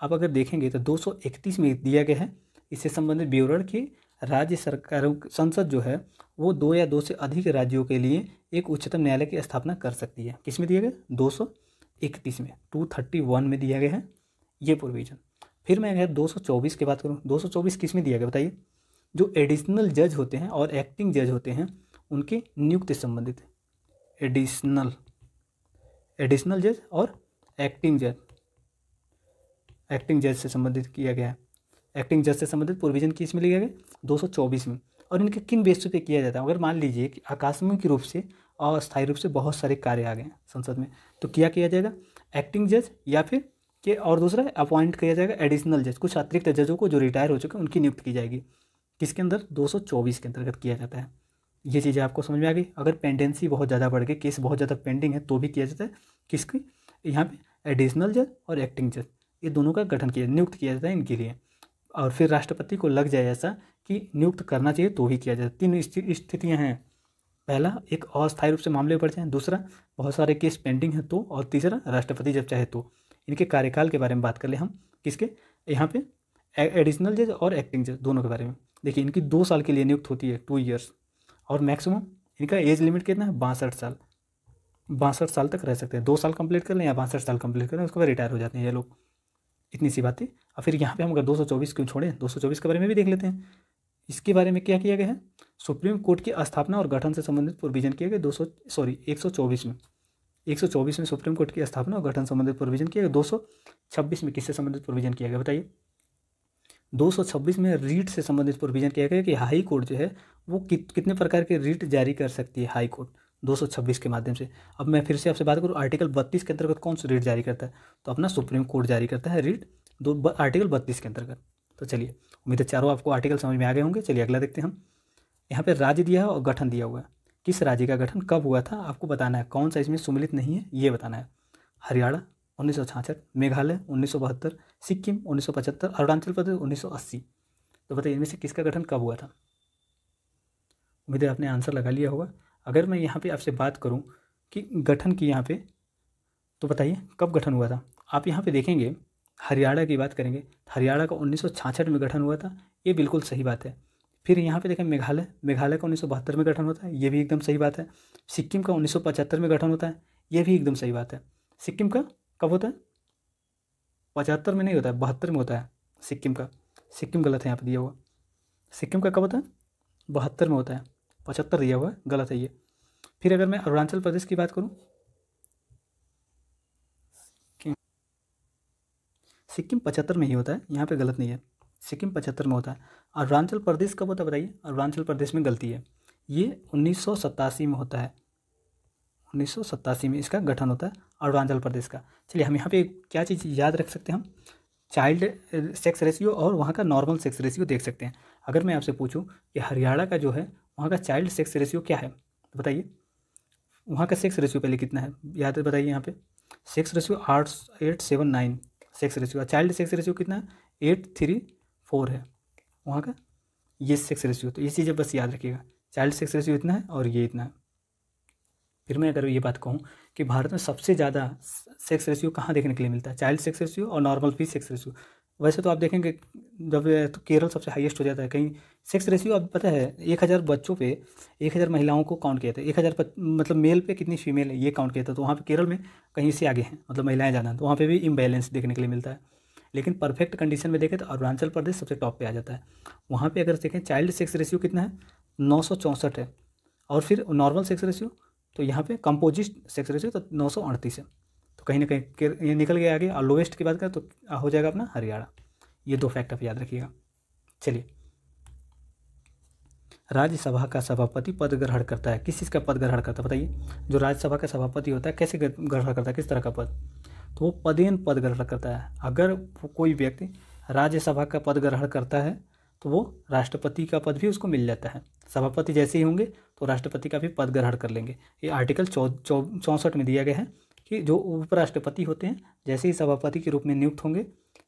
आप अगर देखेंगे तो 231 में दिया गया है इससे संबंधित ब्यूरो की राज्य सरकारों संसद जो है वो दो या दो से अधिक राज्यों के लिए एक उच्चतम न्यायालय की स्थापना कर सकती है किस में दिया गया दो सौ इकतीस में टू थर्टी वन में दिया गया है ये प्रोविज़न फिर मैं अगर दो सौ चौबीस की बात करूँ दो सौ चौबीस किस में दिया गया बताइए जो एडिशनल जज होते हैं और एक्टिंग जज होते हैं उनके नियुक्ति संबंधित एडिशनल एडिशनल जज और एक्टिंग जज एक्टिंग जज से संबंधित किया गया है एक्टिंग जज से संबंधित प्रोविजन किस में लिया गया दो में और इनके किन बेस पे किया जाता है अगर मान लीजिए कि आकस्मिक रूप से अस्थायी रूप से बहुत सारे कार्य आ गए संसद में तो क्या किया जाएगा एक्टिंग जज या फिर के और दूसरा अपॉइंट किया जाएगा एडिशनल जज कुछ अतिरिक्त जजों को जो रिटायर हो चुके हैं उनकी नियुक्त की जाएगी किसके अंदर 224 के अंतर्गत किया जाता है ये चीज़ें आपको समझ में आ गई अगर पेंडेंसी बहुत ज़्यादा बढ़ गई केस बहुत ज़्यादा पेंडिंग है तो भी किया जाता है किसकी यहाँ पे एडिशनल जज और एक्टिंग जज ये दोनों का गठन किया नियुक्त किया जाता है इनके लिए और फिर राष्ट्रपति को लग जाए ऐसा कि नियुक्त करना चाहिए तो ही किया जाए तीन स्थितियाँ हैं पहला एक अस्थायी रूप से मामले बढ़ जाए दूसरा बहुत सारे केस पेंडिंग हैं तो और तीसरा राष्ट्रपति जब चाहे तो इनके कार्यकाल के बारे में बात कर ले हम किसके यहाँ पे एडिशनल जज और एक्टिंग जज दोनों के बारे में देखिए इनकी दो साल के लिए नियुक्त होती है टू ईयर्स और मैक्सिमम इनका एज लिमिट कितना है बासठ साल बासठ साल तक रह सकते हैं दो साल कंप्लीट कर लें या बासठ साल कंप्लीट कर लें उसके बाद रिटायर हो जाते हैं ये लोग इतनी सी बातें और फिर यहाँ पे हम अगर 224 क्यों छोड़ें 224 के बारे में भी देख लेते हैं इसके बारे में क्या किया गया है सुप्रीम कोर्ट की स्थापना और गठन से संबंधित प्रोविजन गया दो सौ सॉरी चौबीस में 124 में सुप्रीम कोर्ट की स्थापना और गठन संबंधित प्रोविजन किया गया छब्बीस में किससे संबंधित प्रोविजन किया गया बताइए 226 में रीट से संबंधित प्रोविजन किया गया कि हाई कोर्ट जो है वो कि, कितने प्रकार के रीट जारी कर सकती है हाई कोर्ट 226 के माध्यम से अब मैं फिर से आपसे बात करूँ आर्टिकल 32 के अंतर्गत कौन सा रीट जारी करता है तो अपना सुप्रीम कोर्ट जारी करता है रीट दो ब, आर्टिकल 32 के अंतर्गत तो चलिए उम्मीद है चारों आपको आर्टिकल समझ में आ गए होंगे चलिए अगला देखते हैं हम यहाँ पर राज्य दिया है और गठन दिया हुआ है किस राज्य का गठन कब हुआ था आपको बताना है कौन सा इसमें सुमिलित नहीं है ये बताना है हरियाणा उन्नीस मेघालय उन्नीस सिक्किम उन्नीस अरुणाचल प्रदेश उन्नीस तो बताइए इनमें से किसका गठन कब हुआ था उम्मीद है आपने आंसर लगा लिया होगा अगर मैं यहाँ पे आपसे बात करूँ कि गठन की यहाँ पे तो बताइए कब गठन हुआ था आप यहाँ पे देखेंगे हरियाणा की बात करेंगे हरियाणा का उन्नीस में गठन हुआ था ये बिल्कुल सही बात है फिर यहाँ पे देखें मेघालय मेघालय का उन्नीस में गठन होता है ये भी एकदम सही बात है सिक्किम का उन्नीस में गठन होता है ये भी एकदम सही बात है सिक्किम का कब होता है पचहत्तर में नहीं होता है बहत्तर में होता है सिक्किम का सिक्किम गलत है यहाँ पे दिया हुआ सिक्किम का कब होता है बहत्तर में होता है पचहत्तर दिया हुआ है गलत है ये फिर अगर मैं अरुणाचल प्रदेश की बात करूँ सिक्किम पचहत्तर में ही होता है यहाँ पे गलत नहीं है सिक्किम पचहत्तर में होता है अरुणाचल प्रदेश कब होता है बताइए अरुणाचल प्रदेश में गलती है ये उन्नीस में होता है उन्नीस में इसका गठन होता है अरुणाचल प्रदेश का चलिए हम यहाँ पे क्या चीज़ याद रख सकते हैं हम चाइल्ड सेक्स रेशियो और वहाँ का नॉर्मल सेक्स रेशियो देख सकते हैं अगर मैं आपसे पूछूँ कि हरियाणा का जो है वहाँ का चाइल्ड सेक्स रेशियो क्या है तो बताइए वहाँ का सेक्स रेशियो पहले कितना है याद बताइए यहाँ पे सेक्स रेशियो आठ eight seven nine sex ratio child sex ratio कितना है एट थ्री फोर है वहाँ का ये सेक्स रेशियो तो ये चीज़ें बस याद रखिएगा चाइल्ड सेक्स रेशियो इतना है और ये इतना है फिर मैं अगर ये बात कहूँ कि भारत में सबसे ज़्यादा सेक्स रेशियो कहाँ देखने के लिए मिलता है चाइल्ड सेक्स रेशियो और नॉर्मल भी सेक्स रेशियो वैसे तो आप देखेंगे जब तो केरल सबसे हाईएस्ट हो जाता है कहीं सेक्स रेशियो आप पता है एक हज़ार बच्चों पे एक हज़ार महिलाओं को काउंट किया था एक हज़ार मतलब मेल पे कितनी फीमेल है ये काउंट किया था तो वहाँ पे केरल में कहीं से आगे हैं मतलब महिलाएं ज़्यादा तो वहाँ पे भी इम्बैलेंस देखने के लिए मिलता है लेकिन परफेक्ट कंडीशन में देखें तो अरुणाचल प्रदेश सबसे टॉप पर आ जाता है वहाँ पर अगर देखें चाइल्ड सेक्स रेशियो कितना है नौ है और फिर नॉर्मल सेक्स रेशियो तो यहाँ पर कंपोजिट सेक्स रेशियो तो नौ है कहीं ना कहीं ये निकल गया आगे और लोवेस्ट की बात करें तो हो जाएगा अपना हरियाणा ये दो फैक्ट आप याद रखिएगा चलिए राज्यसभा का सभापति पद ग्रहण करता है किस चीज़ का पद ग्रहण करता है बताइए जो राज्यसभा का सभापति होता है कैसे ग्रहण करता है किस तरह का पद तो वो पदेन पद ग्रहण करता है अगर कोई व्यक्ति राज्यसभा का पद ग्रहण करता है तो वो राष्ट्रपति का पद भी उसको मिल जाता है सभापति जैसे ही होंगे तो राष्ट्रपति का भी पद ग्रहण कर लेंगे ये आर्टिकल चौसठ में दिया गया है कि जो उपराष्ट्रपति होते हैं जैसे ही सभापति के रूप में नियुक्त होंगे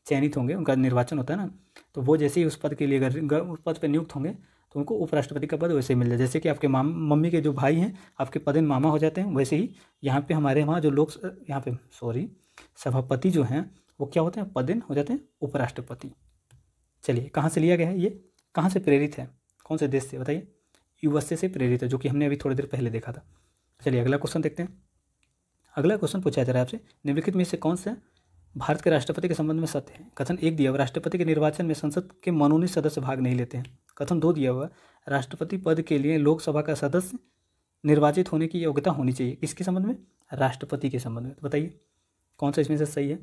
चयनित होंगे उनका निर्वाचन होता है ना तो वो जैसे ही उस पद के लिए अगर उस पद पर नियुक्त होंगे तो उनको उपराष्ट्रपति का पद वैसे ही मिल जाए जैसे कि आपके माम मम्मी के जो भाई हैं आपके पदन मामा हो जाते हैं वैसे ही यहाँ पे हमारे वहाँ जो लोग यहाँ पे सॉरी सभापति जो हैं वो क्या होते हैं पदन हो जाते हैं उपराष्ट्रपति चलिए कहाँ से लिया गया है ये कहाँ से प्रेरित है कौन से देश से बताइए यूएसए से प्रेरित है जो कि हमने अभी थोड़ी देर पहले देखा था चलिए अगला क्वेश्चन देखते हैं अगला क्वेश्चन पूछा जा रहा है आपसे निम्नलिखित में से कौन सा भारत के राष्ट्रपति के संबंध में सत्य है कथन एक दिया हुआ राष्ट्रपति के निर्वाचन में संसद के मनोनीत सदस्य भाग नहीं लेते हैं कथन दो दिया हुआ राष्ट्रपति पद के लिए लोकसभा का सदस्य निर्वाचित होने की योग्यता होनी चाहिए किसके संबंध में राष्ट्रपति के संबंध में तो बताइए कौन सा इसमें से सही है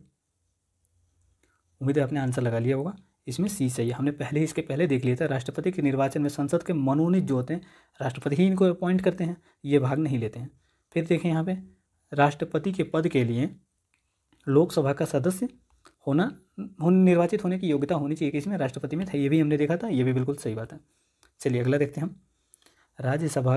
उम्मीद है आपने आंसर लगा लिया होगा इसमें सी सही है हमने पहले इसके पहले देख लिया था राष्ट्रपति के निर्वाचन में संसद के मनोनीत जो होते हैं राष्ट्रपति ही इनको अपॉइंट करते हैं ये भाग नहीं लेते हैं फिर देखें यहाँ पे राष्ट्रपति के पद के लिए लोकसभा का सदस्य होना होने निर्वाचित होने की योग्यता होनी चाहिए कि इसमें राष्ट्रपति में था ये भी हमने देखा था ये भी बिल्कुल सही बात है चलिए अगला देखते हैं हम राज्यसभा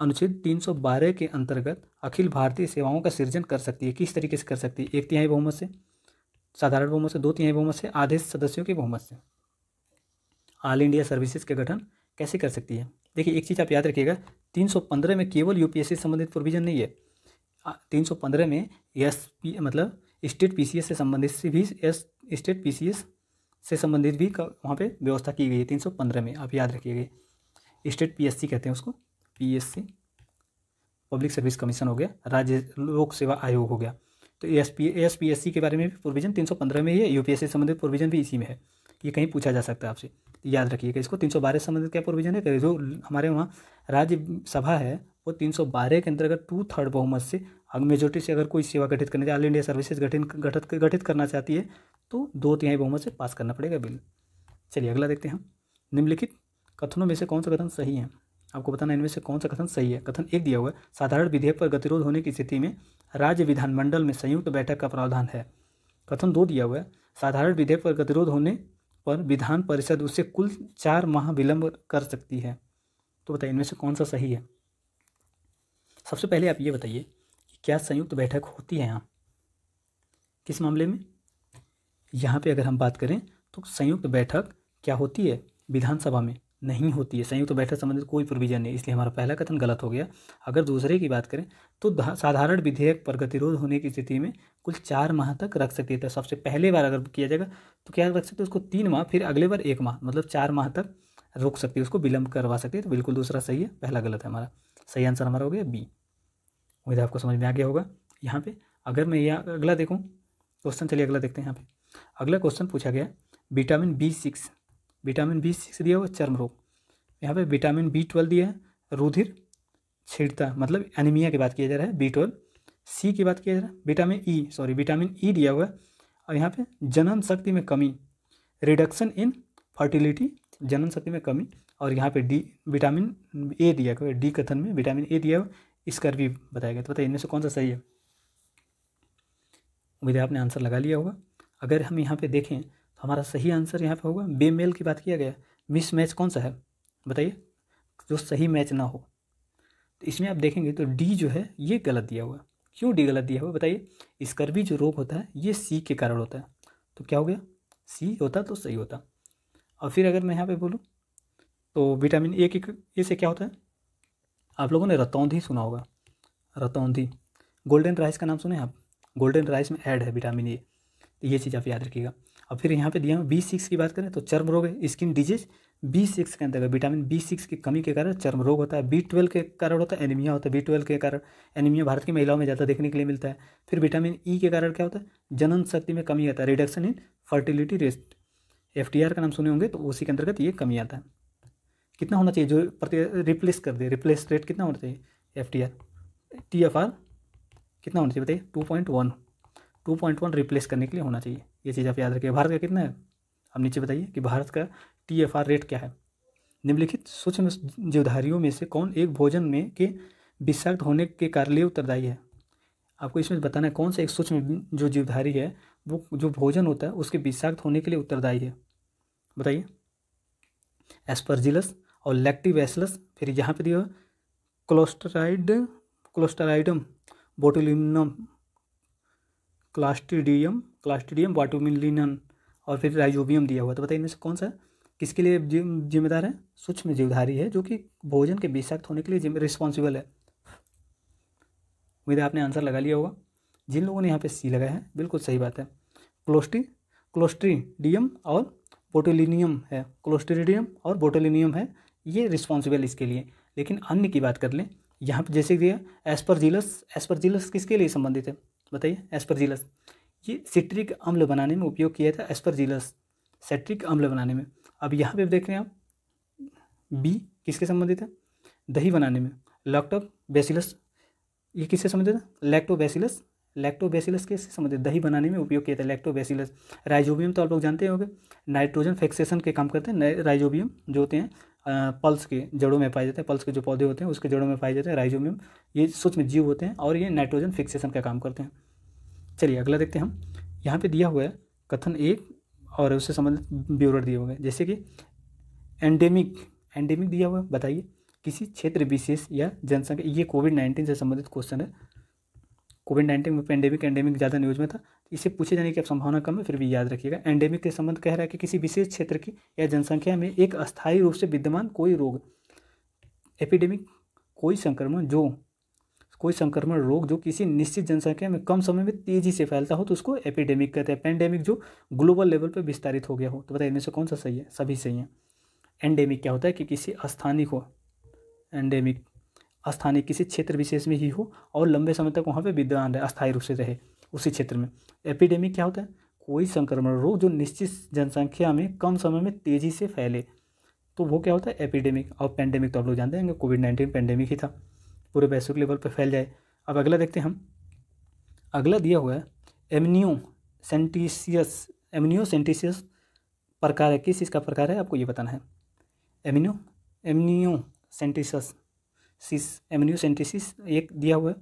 अनुच्छेद 312 के अंतर्गत अखिल भारतीय सेवाओं का सृजन कर सकती है किस तरीके से कर सकती है एक तिहाई बहुमत से साधारण बहुमत से दो तिहाई बहुमत से आधे सदस्यों के बहुमत से ऑल इंडिया सर्विसेज के गठन कैसे कर सकती है देखिए एक चीज़ आप याद रखिएगा 315 में केवल यूपीएससी से संबंधित प्रोविज़न नहीं है 315 में एस पी मतलब स्टेट पीसीएस से संबंधित से भी एस स्टेट पीसीएस से संबंधित भी वहाँ पे व्यवस्था की गई है 315 में आप याद रखिएगा स्टेट पीएससी कहते हैं उसको पीएससी पब्लिक सर्विस कमीशन हो गया राज्य लोक सेवा आयोग हो गया तो S P S P S C के बारे में भी प्रोविजन पंद्रह में ही है यूपीएससी से संबंधित प्रोविजन भी इसी में है ये कहीं पूछा जा सकता है आपसे याद रखिएगा इसको तीन सौ बारह से संबंधित क्या प्रोविजन है जो हमारे वहाँ राज्यसभा है वो तीन सौ बारह के अंतर्गत टू थर्ड बहुमत से अगर मेजोरिटी से अगर कोई सेवा गठित करने ऑल इंडिया सर्विसेज गठित गठित गठित करना चाहती है तो दो तिहाई बहुमत से पास करना पड़ेगा बिल चलिए अगला देखते हैं निम्नलिखित कथनों में से कौन सा कथन सही है आपको बताना इनमें से कौन सा कथन सही है कथन एक दिया हुआ है साधारण विधेयक पर गतिरोध होने की स्थिति में राज्य विधानमंडल में संयुक्त बैठक का प्रावधान है कथन दो दिया हुआ है साधारण विधेयक पर गतिरोध होने पर विधान परिषद उसे कुल चार माह विलंब कर सकती है तो बताइए इनमें से कौन सा सही है सबसे पहले आप ये बताइए कि क्या संयुक्त बैठक होती है यहाँ किस मामले में यहाँ पे अगर हम बात करें तो संयुक्त बैठक क्या होती है विधानसभा में नहीं होती है संयुक्त तो बैठक संबंधित कोई प्रोविजन नहीं इसलिए हमारा पहला कथन गलत हो गया अगर दूसरे की बात करें तो साधारण विधेयक पर गतिरोध होने की स्थिति में कुल चार माह तक रख सकती है तो सबसे पहले बार अगर किया जाएगा तो क्या रख सकते हैं उसको तीन माह फिर अगले बार एक माह मतलब चार माह तक रोक सकती है उसको विलंब करवा सकती है तो बिल्कुल दूसरा सही है पहला गलत है हमारा सही आंसर हमारा हो गया बी उम्मीद आपको समझ में आ गया होगा यहाँ पे अगर मैं यह अगला देखूँ क्वेश्चन चलिए अगला देखते हैं यहाँ पे अगला क्वेश्चन पूछा गया vitamin B six vitamin B six दिया हुआ चर्म रोग यहाँ पे विटामिन बी ट्वेल्व दिया है रुधिर छिड़ता मतलब एनीमिया की बात किया जा रहा है बी ट्वेल्व सी की बात किया जा रहा है vitamin E sorry vitamin E दिया हुआ है और यहाँ पे जनन शक्ति में कमी रिडक्शन इन फर्टिलिटी जनन शक्ति में कमी और यहाँ पे डी विटामिन ए दिया हुआ डी कथन में विटामिन ए दिया हुआ इसका भी बताया गया तो बताइए इनमें से कौन सा सही है उम्मीद है आपने आंसर लगा लिया होगा अगर हम यहाँ पे देखें हमारा सही आंसर यहाँ पे होगा बेमेल की बात किया गया मिस मैच कौन सा है बताइए जो सही मैच ना हो तो इसमें आप देखेंगे तो डी जो है ये गलत दिया हुआ क्यों डी गलत दिया हुआ बताइए स्कर्वी जो रोग होता है ये सी के कारण होता है तो क्या हो गया सी होता तो सही होता और फिर अगर मैं यहाँ पे बोलूँ तो विटामिन ए की ए से क्या होता है आप लोगों ने रतौंधी सुना होगा रतौंधी गोल्डन राइस का नाम सुने आप गोल्डन राइस में ऐड है विटामिन ए तो ये चीज़ आप याद रखिएगा और फिर यहाँ पे दिया हुआ बी सिक्स की बात करें तो चर्म रोग है स्किन डिजीज बी सिक्स के अंतर्गत विटामिन बी सिक्स की कमी के कारण चर्म रोग होता है बी ट्वेल्व के कारण होता है एनीमिया होता है बी ट्वेल्व के कारण एनीमिया भारत की महिलाओं में ज़्यादा देखने के लिए मिलता है फिर विटामिन ई e के कारण क्या होता है जनन शक्ति में कमी आता है reduction in fertility rate F का नाम सुने होंगे तो उसी के अंतर्गत ये कमी आता है कितना होना चाहिए जो प्रति रिप्लेस कर दे रिप्लेस रेट कितना होना चाहिए F T R T F R कितना होना चाहिए बताइए two point one two point one replace करने के लिए होना चाहिए ये चीज़ आप याद रखिए भारत का कितना है अब नीचे बताइए कि भारत का टी एफ आर रेट क्या है निम्नलिखित सूक्ष्म जीवधारियों में से कौन एक भोजन में के विषाक्त होने के कारण लिए उत्तरदायी है आपको इसमें बताना है कौन सा एक सूक्ष्म जो जीवधारी है वो जो भोजन होता है उसके विषाक्त होने के लिए उत्तरदायी है बताइए एस्परजिलस और लैक्टिवेसलस फिर यहाँ पर दिया clostrid clostridium botulinum clostridium clostridium botulinum और फिर राइजोबियम दिया हुआ तो बताइए इनमें से कौन सा है? किसके लिए जिम्मेदार है सूक्ष्म जीवधारी है जो कि भोजन के विषाक्त होने के लिए रिस्पॉन्सिबल है उम्मीद है आपने आंसर लगा लिया होगा जिन लोगों ने यहाँ पे सी लगाया है बिल्कुल सही बात है क्लोस्टी क्लोस्ट्रीडियम और बोटोलिनियम है क्लोस्ट्रीडियम और बोटोलिनियम है ये रिस्पॉन्सिबल इसके लिए लेकिन अन्य की बात कर लें यहाँ पर जैसे दिया एस्परजिलस एस्परजिलस किसके लिए संबंधित है बताइए एस्परजिलस ये सिट्रिक अम्ल बनाने में उपयोग किया था एस्परजिलस सेट्रिक अम्ल बनाने में अब यहाँ पे देख रहे हैं आप बी किसके संबंधित है दही बनाने में लैक्टोबैसिलस ये किससे संबंधित है लैक्टोबैसिलस लैक्टोबैसिलस के संबंधित दही बनाने में उपयोग किया था लैक्टोबैसिलस राइजोबियम तो आप लोग जानते होंगे नाइट्रोजन फिक्सेशन के काम करते हैं राइजोबियम जो होते हैं पल्स के जड़ों में पाए जाते हैं पल्स के जो पौधे होते हैं उसके जड़ों में पाए जाते हैं राइजोमियम ये सूक्ष्म जीव होते हैं और ये नाइट्रोजन फिक्सेशन का काम करते हैं चलिए अगला देखते हैं हम यहाँ पे दिया हुआ है कथन एक और उससे संबंधित ब्यूरो दिए हुए हैं जैसे कि एंडेमिक एंडेमिक दिया हुआ है बताइए किसी क्षेत्र विशेष या जनसंख्या ये कोविड नाइन्टीन से संबंधित क्वेश्चन है कोविड नाइन्टीन में पेंडेमिक एंडेमिक ज़्यादा न्यूज में था इसे पूछे जाने की संभावना कम है फिर भी याद रखिएगा एंडेमिक के संबंध कह रहा है कि किसी विशेष क्षेत्र की या जनसंख्या में एक अस्थायी रूप से विद्यमान कोई रोग एपिडेमिक कोई संक्रमण जो कोई संक्रमण रोग जो किसी निश्चित जनसंख्या में कम समय में तेजी से फैलता हो तो उसको एपिडेमिक कहते हैं पेंडेमिक जो ग्लोबल लेवल पर विस्तारित हो गया हो तो बताइए इनमें से कौन सा सही है सभी सही है एंडेमिक क्या होता है कि किसी स्थानिक हो एंडेमिक स्थानिक किसी क्षेत्र विशेष में ही हो और लंबे समय तक वहाँ पर विद्यमान रहे अस्थायी रूप से रहे उसी क्षेत्र में एपिडेमिक क्या होता है कोई संक्रमण रोग जो निश्चित जनसंख्या में कम समय में तेज़ी से फैले तो वो क्या होता है एपिडेमिक और पेंडेमिक तो आप लोग जानते हैं कोविड नाइन्टीन पेंडेमिक ही था पूरे वैश्विक लेवल पर फैल जाए अब अगला देखते हैं हम अगला दिया हुआ है एमनियो सेंटिसियस एमनियो सेंटिसियस प्रकार है किस चीज़ का प्रकार है आपको ये बताना है एमिनो एमनियो सेंटिसस सिस एक दिया हुआ है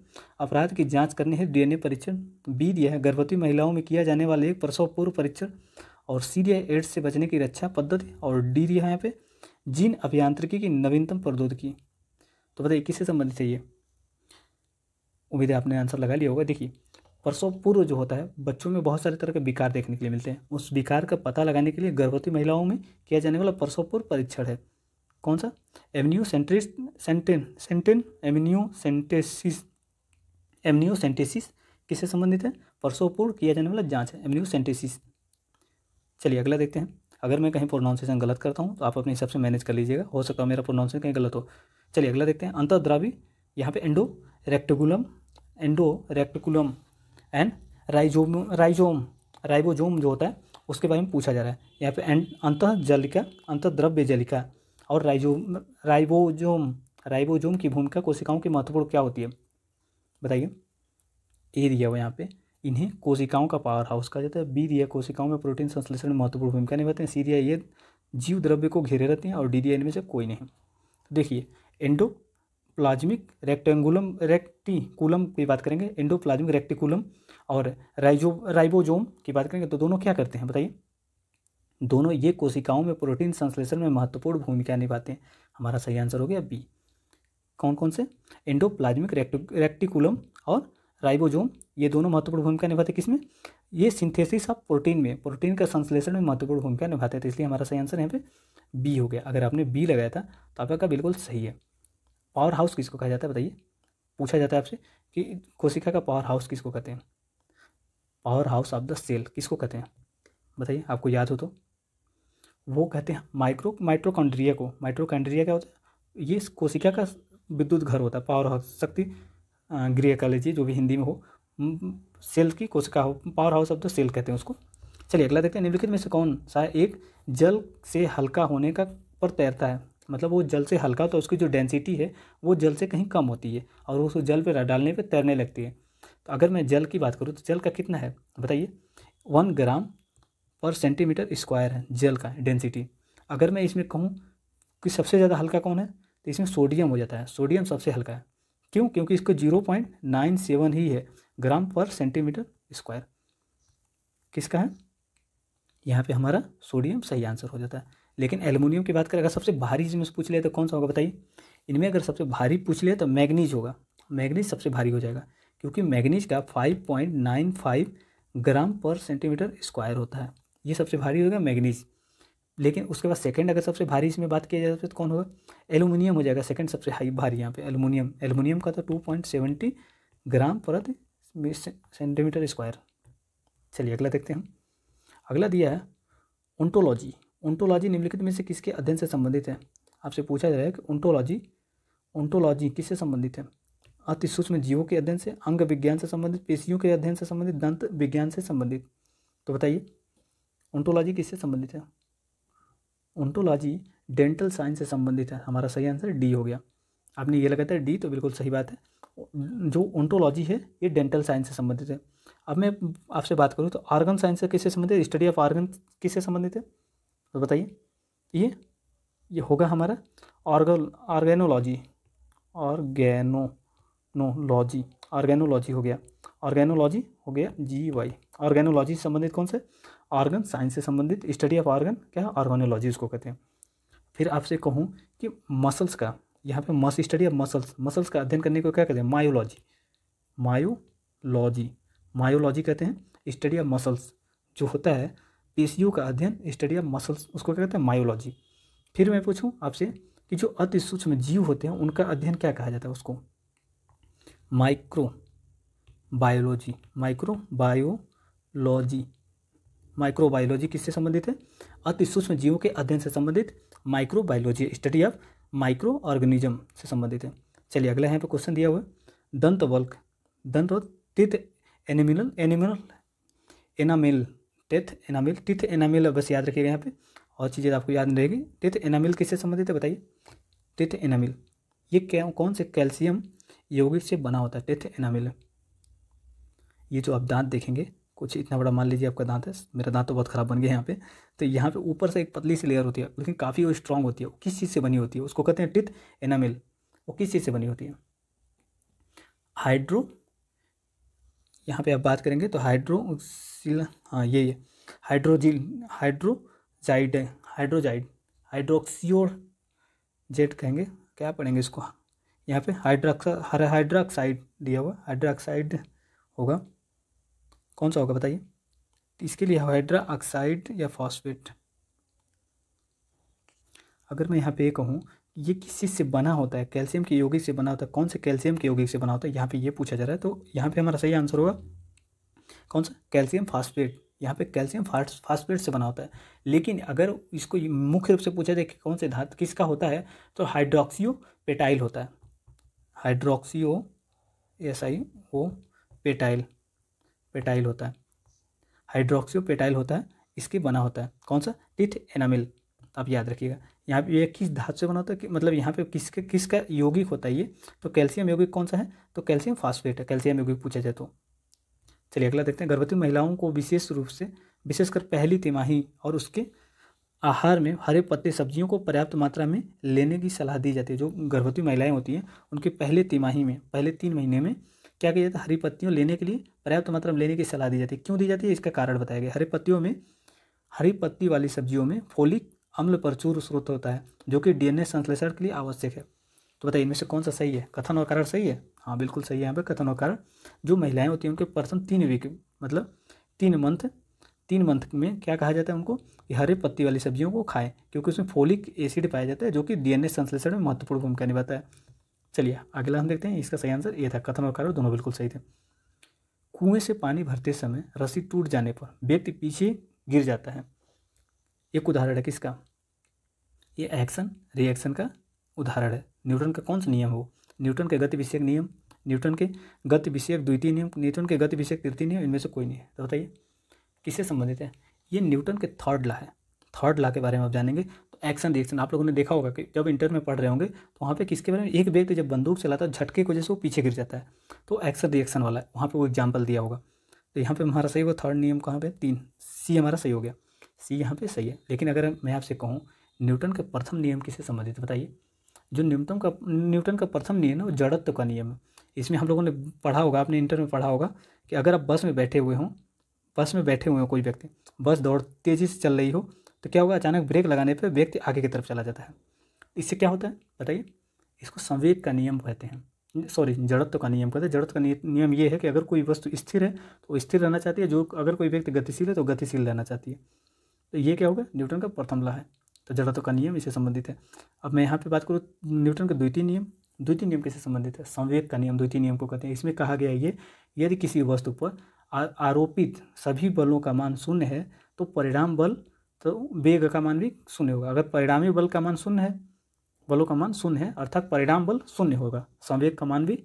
अपराध की जांच करने है डीएनए परीक्षण बी दिया है गर्भवती महिलाओं में किया जाने वाला एक प्रसव पूर्व परीक्षण और सी दिया एड्स से बचने की रक्षा पद्धति और डी दिया है यहाँ पे जीन अभियांत्रिकी की नवीनतम प्रौद्योगिकी तो बताइए किससे संबंधित चाहिए उम्मीद है आपने आंसर लगा लिया होगा देखिए परसों पूर्व जो होता है बच्चों में बहुत सारे तरह के विकार देखने के लिए मिलते हैं उस विकार का पता लगाने के लिए गर्भवती महिलाओं में किया जाने वाला परसों पूर्व परीक्षण है कौन सा एवन्यू सेंट्रिस सेंटेन सेंटेन एवन्यू सेंटेसिस एवन्यू सेंटेसिस किससे संबंधित है परसोपूर्ण किया जाने वाला जांच है एवन्यू सेंटेसिस चलिए अगला देखते हैं अगर मैं कहीं प्रोनाउंसिएशन गलत करता हूँ तो आप अपने हिसाब से मैनेज कर लीजिएगा हो सकता है मेरा प्रोनाउंसिएशन कहीं गलत हो चलिए अगला देखते हैं अंतर्द्रावी यहाँ पे endo reticulum endo reticulum and rhizome rhizome ribosome जो होता है उसके बारे में पूछा जा रहा है यहाँ पे अंत जलिका अंतद्रव्य जलिका और राइजोम राइबोजोम राइबोजोम की भूमिका कोशिकाओं की महत्वपूर्ण क्या होती है बताइए ए दिया हुआ यहाँ पे इन्हें कोशिकाओं का पावर हाउस कहा जाता है बी दिया कोशिकाओं में प्रोटीन संश्लेषण में महत्वपूर्ण भूमिका निभाते हैं सी दिया ये जीव द्रव्य को घेरे रहते हैं और डी दिया इनमें से कोई नहीं तो देखिए एंडो प्लाज्मिक रेक्टेंगुलम रेक्टिकुलम की बात करेंगे एंडोप्लाज्मिक रेक्टिकुलम और राइजो राइबोजोम की बात करेंगे तो दोनों क्या करते हैं बताइए दोनों ये कोशिकाओं में प्रोटीन संश्लेषण में महत्वपूर्ण भूमिका निभाते हैं हमारा सही आंसर हो गया बी कौन कौन से एंडोप्लाज्मिक रेक्टिकुलम और राइबोजोम ये दोनों महत्वपूर्ण भूमिका निभाते किसमें ये सिंथेसिस ऑफ प्रोटीन में प्रोटीन का संश्लेषण में महत्वपूर्ण भूमिका निभाते थे इसलिए हमारा सही आंसर यहाँ पे बी हो गया अगर आपने बी लगाया था तो आपका बिल्कुल सही है पावर हाउस किसको कहा जाता है बताइए पूछा जाता है आपसे कि कोशिका का पावर हाउस किसको कहते हैं power house of the cell किसको कहते हैं बताइए आपको याद हो तो वो कहते हैं माइक्रो माइट्रोकॉन्ड्रिया को माइट्रोकॉन्ड्रिया क्या होता है ये कोशिका का विद्युत घर होता है पावर हाउस शक्ति गृह कह लीजिए जो भी हिंदी में हो सेल की कोशिका हो power house of the cell कहते हैं उसको चलिए अगला देखते हैं निम्नलिखित में से कौन सा एक जल से हल्का होने का पर तैरता है मतलब वो जल से हल्का होता है उसकी जो डेंसिटी है वो जल से कहीं कम होती है और उसको जल पर डालने पर तैरने लगती है तो अगर मैं जल की बात करूँ तो जल का कितना है बताइए one gram per centimetre square है जेल का डेंसिटी अगर मैं इसमें कहूँ कि सबसे ज़्यादा हल्का कौन है तो इसमें सोडियम हो जाता है सोडियम सबसे हल्का है क्यों क्योंकि इसको जीरो पॉइंट नाइन सेवन ही है ग्राम पर सेंटीमीटर स्क्वायर किसका है यहाँ पे हमारा सोडियम सही आंसर हो जाता है लेकिन एलुमिनियम की बात करें अगर सबसे भारी इसमें से पूछ ले तो कौन सा होगा बताइए इनमें अगर सबसे भारी पूछ ले तो मैगनीज होगा मैगनीज सबसे भारी हो जाएगा क्योंकि मैगनीज का five gram per centimetre square होता है ये सबसे भारी होगा मैगनीज लेकिन उसके बाद सेकंड अगर सबसे भारी इसमें बात किया जाए तो कौन होगा एलुमिनियम हो जाएगा सेकंड सबसे हाई भारी यहाँ पे एलुमिनियम एलुमिनियम का तो टू पॉइंट सेवेंटी ग्राम प्रति सेंटीमीटर स्क्वायर चलिए अगला देखते हैं अगला दिया है ओंटोलॉजी ओंटोलॉजी निम्नलिखित में से किसके अध्ययन से संबंधित है आपसे पूछा जा रहा है कि ओंटोलॉजी ओंटोलॉजी किससे संबंधित है अति सूक्ष्म जीवों के अध्ययन से अंग विज्ञान से संबंधित पेशियों के अध्ययन से संबंधित दंत विज्ञान से संबंधित तो बताइए ओंटोलॉजी किससे संबंधित है ओंटोलॉजी डेंटल साइंस से संबंधित है हमारा सही आंसर डी हो गया आपने ये लगा था डी तो बिल्कुल सही बात है जो ओंटोलॉजी है ये डेंटल साइंस से संबंधित है अब मैं आपसे बात करूँ तो ऑर्गन साइंस से किससे संबंधित है स्टडी ऑफ ऑर्गन किससे संबंधित है तो बताइए ये ये होगा हमारा organ organology organo no logy organology हो गया ऑर्गेनोलॉजी हो गया जी वाई ऑर्गेनोलॉजी से संबंधित कौन से ऑर्गन साइंस से संबंधित स्टडी ऑफ ऑर्गन क्या है ऑर्गनोलॉजी उसको कहते हैं फिर आपसे कहूँ कि मसल्स का यहाँ पे मस स्टडी ऑफ मसल्स मसल्स का अध्ययन करने को क्या कहते हैं मायोलॉजी मायोलॉजी मायोलॉजी कहते हैं स्टडी ऑफ मसल्स जो होता है पेशियों का अध्ययन स्टडी ऑफ मसल्स उसको क्या कहते हैं मायोलॉजी फिर मैं पूछूँ आपसे कि जो अति सूक्ष्म जीव होते हैं उनका अध्ययन क्या कहा जाता है उसको micro biology micro biology microbiology किससे संबंधित है अति सूक्ष्म जीवों के अध्ययन से संबंधित microbiology study of micro organism से संबंधित है चलिए अगला यहाँ पे क्वेश्चन दिया हुआ है दंत बल्क दंत और teeth enamel enamel enamel teeth enamel teeth enamel बस याद रखिएगा यहाँ पे और चीज़ें तो आपको याद नहीं रहेगी टिथ एनामिल किससे संबंधित है बताइए टिथ एनामिल ये क्या कौन से कैल्शियम यौगिक से बना होता है टिथ एनामिल ये जो आप दांत देखेंगे कुछ इतना बड़ा मान लीजिए आपका दांत है मेरा दांत तो बहुत ख़राब बन गया यहाँ पे तो यहाँ पे ऊपर से एक पतली सी लेयर होती है लेकिन काफ़ी वो स्ट्रॉन्ग होती है वो किस चीज़ से बनी होती है उसको कहते हैं टिथ एनामिल वो किस चीज़ से बनी होती है हाइड्रो यहाँ पे आप बात करेंगे तो हाइड्रो हाँ ये ये हाइड्रोजिल हाइड्रोजाइड हाइड्रोजाइड हाइड्रोक्सियोर जेट कहेंगे क्या पढ़ेंगे इसको यहाँ पे हाइड्रोक्सा हाइड्रोक्साइड दिया हुआ हाइड्रोक्साइड होगा कौन सा होगा बताइए तो इसके लिए हाइड्रा ऑक्साइड या फॉस्फेट अगर मैं यहाँ पे कहूँ ये किस चीज़ से बना होता है कैल्शियम के यौगिक से बना होता है कौन से कैल्शियम के यौगिक से बना होता है यहाँ पे ये पूछा जा रहा है तो यहाँ पे हमारा सही आंसर होगा कौन सा कैल्शियम फास्फेट यहाँ पे कैल्शियम फास्फेट से बना होता है लेकिन अगर इसको मुख्य रूप से पूछा जाए कि कौन से धातु किसका होता है तो हाइड्रोक्सियो पेटाइल होता है हाइड्रोक्सियो एस आई ओ पेटाइल पेटाइल होता है हाइड्रोक्सियो पेटाइल होता है इसके बना होता है कौन सा टिथ एनामिल आप याद रखिएगा यहाँ पे ये किस धातु से बना होता है कि मतलब यहाँ पे किसके किसका यौगिक होता है ये तो कैल्शियम यौगिक कौन सा है तो कैल्शियम फास्फेट है कैल्शियम यौगिक पूछा जाए तो चलिए अगला देखते हैं गर्भवती महिलाओं को विशेष रूप से विशेषकर पहली तिमाही और उसके आहार में हरे पत्ते सब्जियों को पर्याप्त मात्रा में लेने की सलाह दी जाती है जो गर्भवती महिलाएं होती हैं उनकी पहले तिमाही में पहले तीन महीने में क्या किया जाता है हरी पत्तियों लेने के लिए पर्याप्त मात्रा में लेने की सलाह दी जाती है क्यों दी जाती है इसका कारण बताया गया हरी पत्तियों में हरी पत्ती वाली सब्जियों में फोलिक अम्ल प्रचुर स्रोत होता है जो कि डीएनए संश्लेषण के लिए आवश्यक है तो बताइए इनमें से कौन सा सही है कथन और कारण सही है हाँ बिल्कुल सही है यहाँ पर कथन और कारण जो महिलाएं होती हैं उनके पर्सन तीन वीक मतलब तीन मंथ तीन मंथ में क्या कहा जाता है उनको कि हरे पत्ती वाली सब्जियों को खाएं क्योंकि उसमें फोलिक एसिड पाया जाता है जो कि डीएनए संश्लेषण में महत्वपूर्ण भूमिका निभाता है चलिए अगला हम देखते हैं इसका सही आंसर ये था कथन और कारण दोनों बिल्कुल सही थे कुएं से पानी भरते समय रस्सी टूट जाने पर व्यक्ति पीछे गिर जाता है एक उदाहरण है किसका ये एक्शन रिएक्शन का उदाहरण है न्यूटन का कौन सा नियम हो न्यूटन के गति विषयक नियम न्यूटन के गति विषयक द्वितीय नियम न्यूटन के गति विषयक तृतीय नियम इनमें से कोई नहीं है तो बताइए किससे संबंधित है ये न्यूटन के थर्ड ला है थर्ड ला के बारे में आप जानेंगे एक्शन रिएक्शन आप लोगों ने देखा होगा कि जब इंटर में पढ़ रहे होंगे तो वहाँ पे किसके बारे में एक व्यक्ति जब बंदूक चलाता है झटके की वजह से वो पीछे गिर जाता है तो एक्शन रिएक्शन वाला है वहाँ पर वो एग्जाम्पल दिया होगा तो यहाँ पर हमारा सही होगा थर्ड नियम कहाँ पर तीन सी हमारा सही हो गया सी यहाँ पर सही है लेकिन अगर मैं आपसे कहूँ न्यूटन का प्रथम नियम किससे संबंधित बताइए जो न्यूनतम का न्यूटन का प्रथम नियम है वो जड़त्व का नियम है इसमें हम लोगों ने पढ़ा होगा आपने इंटर में पढ़ा होगा कि अगर आप बस में बैठे हुए हों बस में बैठे हुए हों कोई व्यक्ति बस दौड़ तेज़ी से चल रही हो तो क्या होगा अचानक ब्रेक लगाने पर व्यक्ति आगे की तरफ चला जाता है इससे क्या होता है बताइए इसको संवेग का नियम कहते हैं सॉरी जड़त्व का नियम कहते हैं जड़त्व का नियम ये है कि अगर कोई वस्तु स्थिर है तो स्थिर रहना चाहती है जो अगर कोई व्यक्ति गतिशील है तो गतिशील रहना चाहती है तो ये क्या होगा न्यूटन का प्रथम ला है तो जड़त्व का नियम इससे संबंधित है अब मैं यहाँ पे बात करूँ न्यूटन का द्वितीय नियम द्वितीय नियम किससे संबंधित है संवेद का नियम द्वितीय नियम को कहते हैं इसमें कहा गया ये यदि किसी वस्तु पर आरोपित सभी बलों का मान शून्य है तो परिणाम बल तो वेग का मान भी शून्य होगा अगर परिणामी बल का मान शून्य है बलों का मान शून्य है अर्थात परिणाम बल शून्य होगा संवेग का मान भी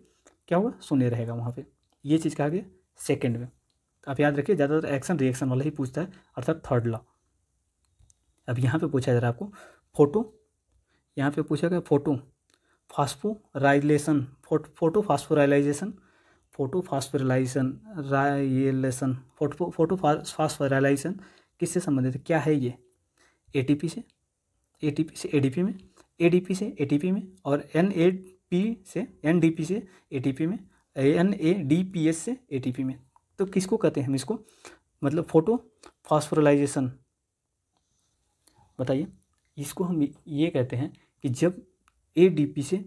क्या होगा शून्य रहेगा वहाँ पे ये चीज़ कहा गया सेकेंड में तो आप याद रखिए ज़्यादातर एक्शन रिएक्शन वाला ही पूछता है अर्थात थर्ड लॉ अब यहाँ पे पूछा जा रहा है आपको फोटो यहाँ पे पूछा गया photo phosphorylation photo photo phosphorylation photo phosphorylation राइलेशन फोटो फोटो फास्फोराइलाइजेशन किससे संबंधित क्या है ये एटीपी से एटीपी से एडीपी में एडीपी से एटीपी में और एनएपी से एनडीपी से एटीपी में N A D P S से एटीपी में तो किसको कहते हैं हम इसको मतलब फोटो फॉस्फोरलाइजेशन बताइए इसको हम ये कहते हैं कि जब एडीपी से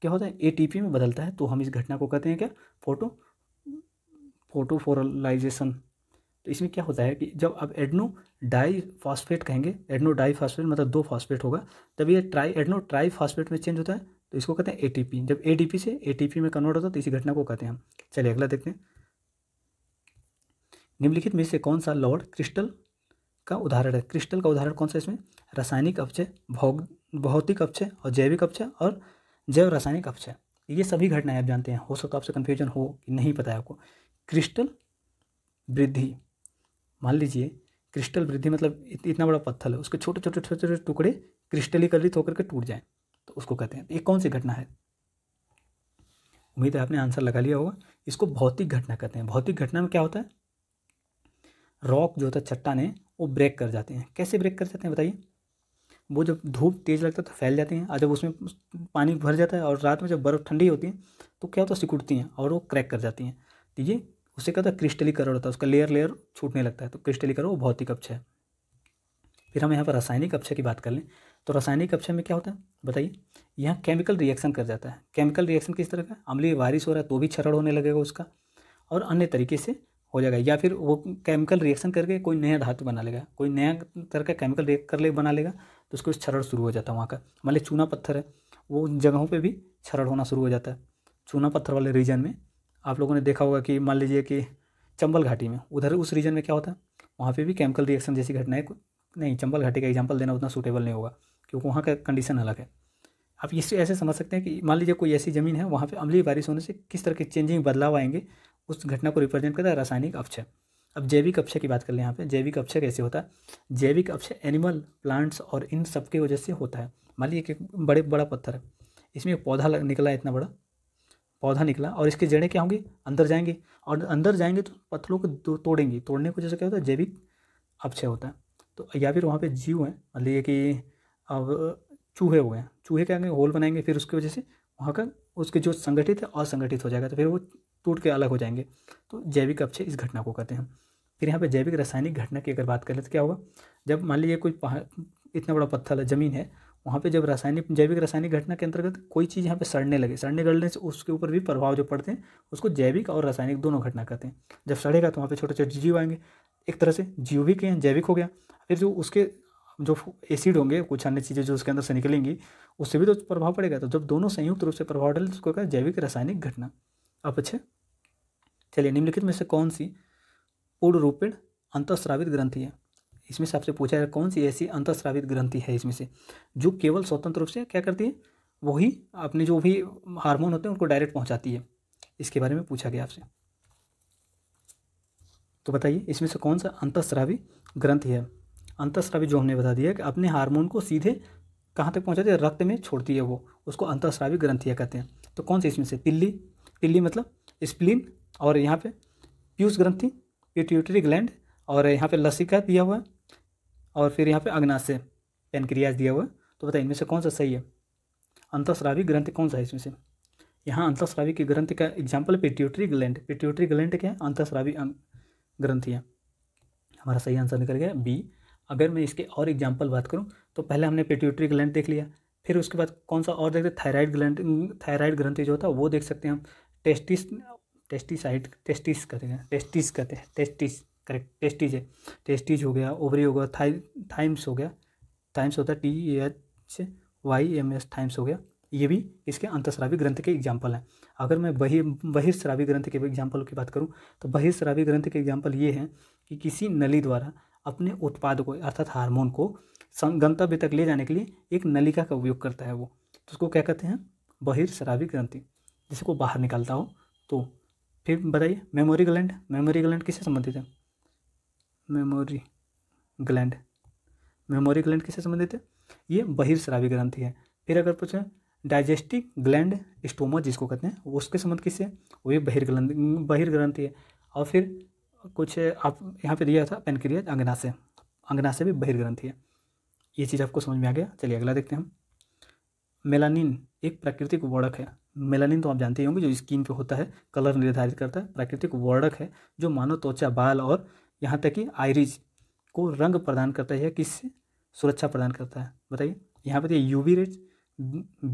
क्या होता है एटीपी में बदलता है तो हम इस घटना को कहते हैं क्या फोटो फोटोफोरलाइजेशन तो इसमें क्या होता है कि जब आप एडनो डाई फॉस्फेट कहेंगे एडनो डाई फॉस्फेट मतलब दो फॉस्फेट होगा तब ये ट्राई एडनो ट्राई फॉस्फेट में चेंज होता है तो इसको कहते हैं एटीपी जब एडीपी से एटीपी में कन्वर्ट होता है तो इसी घटना को कहते हैं हम चलिए अगला देखते हैं निम्नलिखित में से कौन सा लॉर्ड क्रिस्टल का उदाहरण है क्रिस्टल का उदाहरण कौन सा इसमें रासायनिक अपचय भौग भौतिक अपचय और जैविक अपचय और जैव रासायनिक अपचय ये सभी घटनाएं आप जानते हैं हो सकता है आपसे कन्फ्यूजन हो कि नहीं पता है आपको क्रिस्टल वृद्धि मान लीजिए क्रिस्टल वृद्धि मतलब इतना बड़ा पत्थर है उसके छोटे छोटे छोटे छोटे टुकड़े क्रिस्टलीकरित होकर के टूट जाए तो उसको कहते हैं ये कौन सी घटना है उम्मीद है आपने आंसर लगा लिया होगा इसको भौतिक घटना कहते हैं भौतिक घटना में क्या होता है रॉक जो होता है चट्टाने वो ब्रेक कर जाते हैं कैसे ब्रेक कर जाते हैं बताइए वो जब धूप तेज़ लगता है तो फैल जाते हैं और जब उसमें पानी भर जाता है और रात में जब बर्फ़ ठंडी होती है तो क्या होता है सिकुड़ती हैं और वो क्रैक कर जाती हैं तो ये उससे क्या होता है क्रिस्टलीकरण होता है उसका लेयर लेयर छूटने लगता है तो क्रिस्टलीकरण वो भौतिक अक्ष है फिर हम यहाँ पर रासायनिक अक्ष की बात कर लें तो रासायनिक अक्षय में क्या होता है बताइए यहाँ केमिकल रिएक्शन कर जाता है केमिकल रिएक्शन किस तरह का अमली बारिश हो रहा है तो भी क्षरण होने लगेगा उसका और अन्य तरीके से हो जाएगा या फिर वो केमिकल रिएक्शन करके कोई नया धातु बना लेगा कोई नया तरह का केमिकल रिएक्ट कर ले बना लेगा तो उसको क्षरण शुरू हो जाता है वहाँ का मान ली चूना पत्थर है वो जगहों पर भी क्षरण होना शुरू हो जाता है चूना पत्थर वाले रीजन में आप लोगों ने देखा होगा कि मान लीजिए कि चंबल घाटी में उधर उस रीजन में क्या होता है वहाँ पे भी केमिकल रिएक्शन जैसी घटनाएं नहीं चंबल घाटी का एग्जाम्पल देना उतना सूटेबल नहीं होगा क्योंकि वहाँ का कंडीशन अलग है आप इससे ऐसे समझ सकते हैं कि मान लीजिए कोई ऐसी ज़मीन है वहाँ पर अमली बारिश होने से किस तरह के चेंजिंग बदलाव आएंगे उस घटना को रिप्रेजेंट करता है रासायनिक अपक्षय अब जैविक अपक्षय की बात कर लें यहाँ पे जैविक अपक्षय कैसे होता है जैविक अपक्षय एनिमल प्लांट्स और इन सब के वजह से होता है मान लीजिए कि बड़े बड़ा पत्थर है इसमें पौधा निकला इतना बड़ा पौधा निकला और इसकी जड़ें क्या होंगी अंदर जाएंगी और अंदर जाएंगे तो पत्थरों को तोड़ेंगी तोड़ने को जैसे क्या होता है जैविक अपचय होता है तो या फिर वहाँ पे जीव हैं मान लीजिए कि अब चूहे हुए हैं चूहे क्या होंगे होल बनाएंगे फिर उसकी वजह से वहाँ का उसके जो संगठित है असंगठित हो जाएगा तो फिर वो टूट के अलग हो जाएंगे तो जैविक अपचय इस घटना को कहते हैं फिर यहाँ पे जैविक रासायनिक घटना की अगर बात करें तो क्या होगा जब मान लीजिए कोई इतना बड़ा पत्थर है जमीन है वहाँ पे जब रासायनिक जैविक रासायनिक घटना के अंतर्गत कोई चीज़ यहाँ पे सड़ने लगे सड़ने गलने से उसके ऊपर भी प्रभाव जो पड़ते हैं उसको जैविक और रासायनिक दोनों घटना कहते हैं जब सड़ेगा तो वहाँ पे छोटे छोटे जीव आएंगे एक तरह से जीव भी कहें जैविक हो गया फिर जो उसके जो एसिड होंगे कुछ अन्य चीज़ें जो उसके अंदर से निकलेंगी उससे भी तो प्रभाव पड़ेगा तो जब दोनों संयुक्त रूप से प्रभाव डाले तो उसको कहा जैविक रासायनिक घटना अब अच्छे चलिए निम्नलिखित में से कौन सी पूर्ण रूपेण अंतस्रावित ग्रंथि है इसमें से आपसे पूछा है कौन सी ऐसी अंतस्रावित ग्रंथि है इसमें से जो केवल स्वतंत्र रूप से क्या करती है वही अपने जो भी हार्मोन होते हैं उनको डायरेक्ट पहुंचाती है इसके बारे में पूछा गया आपसे तो बताइए इसमें से कौन सा अंतस्रावी ग्रंथ है अंतस्रावी जो हमने बता दिया कि अपने हार्मोन को सीधे कहाँ तक पहुँचाती है रक्त में छोड़ती है वो उसको अंतस्रावी ग्रंथियाँ कहते हैं तो कौन सी इसमें से तिल्ली तिल्ली मतलब स्प्लिन और यहाँ पे पीयूष ग्रंथि पिट्यूटरी ग्लैंड और यहाँ पे लसिका दिया हुआ है और फिर यहाँ पे अग्नाशय पेनक्रियाज दिया हुआ तो बताइए इनमें से कौन सा सही है अंतस्रावी ग्रंथ कौन सा है इसमें से यहाँ अंतस्रावी के ग्रंथ का example pituitary gland pituitary gland क्या है अंतस्रावी अं- ग्रंथ है हमारा सही आंसर निकल गया बी अगर मैं इसके और एग्जाम्पल बात करूँ तो पहले हमने पिट्यूटरी ग्लैंड देख लिया फिर उसके बाद कौन सा और देखते थायराइड ग्लैंड थायराइड ग्रंथि जो होता है वो देख सकते हैं हम टेस्टिस टेस्टिसाइड टेस्टिस कहते हैं टेस्टिस कहते हैं टेस्टिस करेक्ट टेस्टीज है टेस्टीज हो गया ओवरी हो गया थाइम्स हो गया टाइम्स होता है T H Y M S thymus हो गया ये भी इसके अंतश्रावी ग्रंथ के एग्जाम्पल हैं अगर मैं बहि बहिर्स्रावी ग्रंथ के एग्जाम्पल की बात करूँ तो बहिर्स्रावी ग्रंथ के एग्जाम्पल ये हैं कि किसी नली द्वारा अपने उत्पाद को अर्थात हार्मोन को गंतव्य तक ले जाने के लिए एक नलिका का उपयोग करता है वो तो उसको क्या कहते हैं बहिर्स्रावी ग्रंथि जिसको बाहर निकालता हो तो फिर बताइए मेमोरी ग्लैंड मेमोरी ग्लैंड किससे संबंधित है मेमोरी ग्लैंड मेमोरी ग्लैंड किससे संबंधित है ये बहिर्श्रावी ग्रंथि है फिर अगर पूछें डाइजेस्टिव ग्लैंड स्टोमा जिसको कहते हैं उसके संबंध किससे वो भी बहिर्ग्रंथ बहिर्ग्रंथि है और फिर कुछ आप यहाँ पे दिया था पेनक्रिया अंगना से भी बहिर्ग्रंथि है ये चीज़ आपको समझ में आ गया चलिए अगला देखते हैं हम मेलानिन एक प्राकृतिक वर्णक है मेलानिन तो आप जानते ही होंगे जो स्किन पे होता है कलर निर्धारित करता है प्राकृतिक वर्णक है जो मानव त्वचा बाल और यहाँ तक कि आयरिज को रंग प्रदान करता है किससे सुरक्षा प्रदान करता है बताइए यहाँ पर यू वी रेज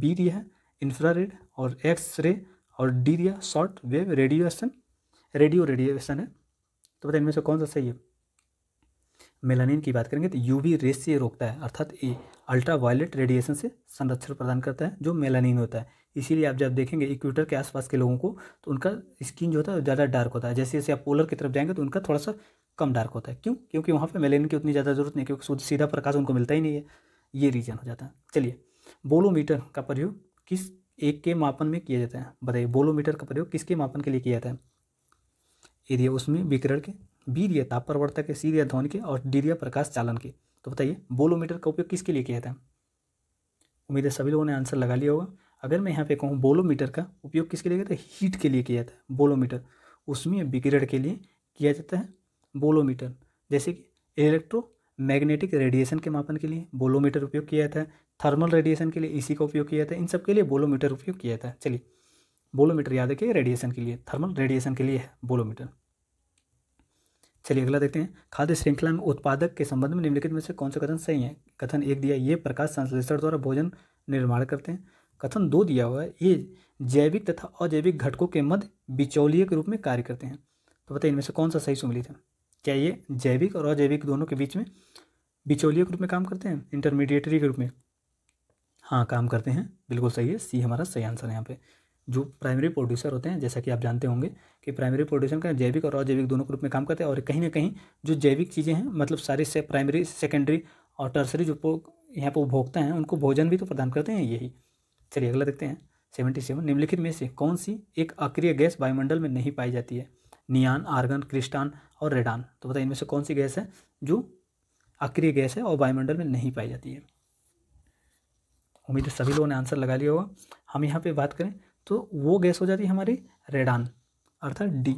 बी दिया है इंफ्रा रेड और एक्स रे और डी दिया short wave radiation radio radiation है तो बताइए इनमें से कौन सा सही है मेलानिन की बात करेंगे तो यूवी रेस से रोकता है अर्थात ए अल्ट्रा वायलेट रेडिएशन से संरक्षण प्रदान करता है जो मेलानिन होता है इसीलिए आप जब देखेंगे इक्वेटर के आसपास के लोगों को तो उनका स्किन जो होता है ज़्यादा डार्क होता है जैसे जैसे आप पोलर की तरफ जाएंगे तो उनका थोड़ा सा कम डार्क होता है क्यों क्योंकि वहाँ पर मेलेन की उतनी ज़्यादा जरूरत नहीं क्योंकि सीधा प्रकाश उनको मिलता ही नहीं है ये रीजन हो जाता है चलिए बोलोमीटर का प्रयोग किस एक के मापन में किया जाता है बताइए बोलोमीटर का प्रयोग किसके मापन के लिए किया जाता है ए दिया उसमें विकरण के बी दिया ताप प्रवर्तक के सी दिया ध्वनि के और डी दिया प्रकाश चालन के तो बताइए बोलोमीटर का उपयोग किसके लिए किया जाता है उम्मीद है सभी लोगों ने आंसर लगा लिया होगा अगर मैं यहाँ पे कहूँ बोलोमीटर का उपयोग किसके लिए करता है हीट के लिए किया जाता है बोलोमीटर उसमें विकिरण के लिए किया जाता है बोलोमीटर जैसे कि इलेक्ट्रो मैग्नेटिक रेडिएशन के मापन के लिए बोलोमीटर उपयोग किया जाता है थर्मल रेडिएशन के लिए इसी का उपयोग किया जाता है इन सब के लिए बोलोमीटर उपयोग किया जाता है चलिए बोलोमीटर याद रखिए रेडिएशन के लिए थर्मल रेडिएशन के लिए है बोलोमीटर चलिए अगला देखते हैं खाद्य श्रृंखला में उत्पादक के संबंध में निम्नलिखित में से कौन सा कथन सही है कथन एक दिया ये प्रकाश संश्लेषण द्वारा भोजन निर्माण करते हैं कथन दो दिया हुआ है ये जैविक तथा अजैविक घटकों के मध्य बिचौलिए के रूप में कार्य करते हैं तो बताइए इनमें से कौन सा सही सुमिलित है क्या ये जैविक और अजैविक दोनों के बीच में बिचौलिए के रूप में काम करते हैं इंटरमीडिएटरी के रूप में हाँ काम करते हैं बिल्कुल सही है सी हमारा सही आंसर है यहाँ पे जो प्राइमरी प्रोड्यूसर होते हैं जैसा कि आप जानते होंगे कि प्राइमरी प्रोड्यूसर का जैविक और अजैविक दोनों के रूप में काम करते हैं और कहीं ना कहीं जो जैविक चीज़ें हैं मतलब सारी से प्राइमरी सेकेंडरी और टर्सरी जो यहाँ पर उपभोक्ता हैं उनको भोजन भी तो प्रदान करते हैं यही चलिए अगला देखते हैं सेवेंटी सेवन निम्नलिखित में से कौन सी एक अक्रिय गैस वायुमंडल में नहीं पाई जाती है नियान आर्गन क्रिस्टान और रेडान तो बताइए इनमें से कौन सी गैस है जो अक्रिय गैस है और वायुमंडल में नहीं पाई जाती है उम्मीद है सभी लोगों ने आंसर लगा लिया होगा हम यहाँ पे बात करें तो वो गैस हो जाती है हमारी रेडान अर्थात डी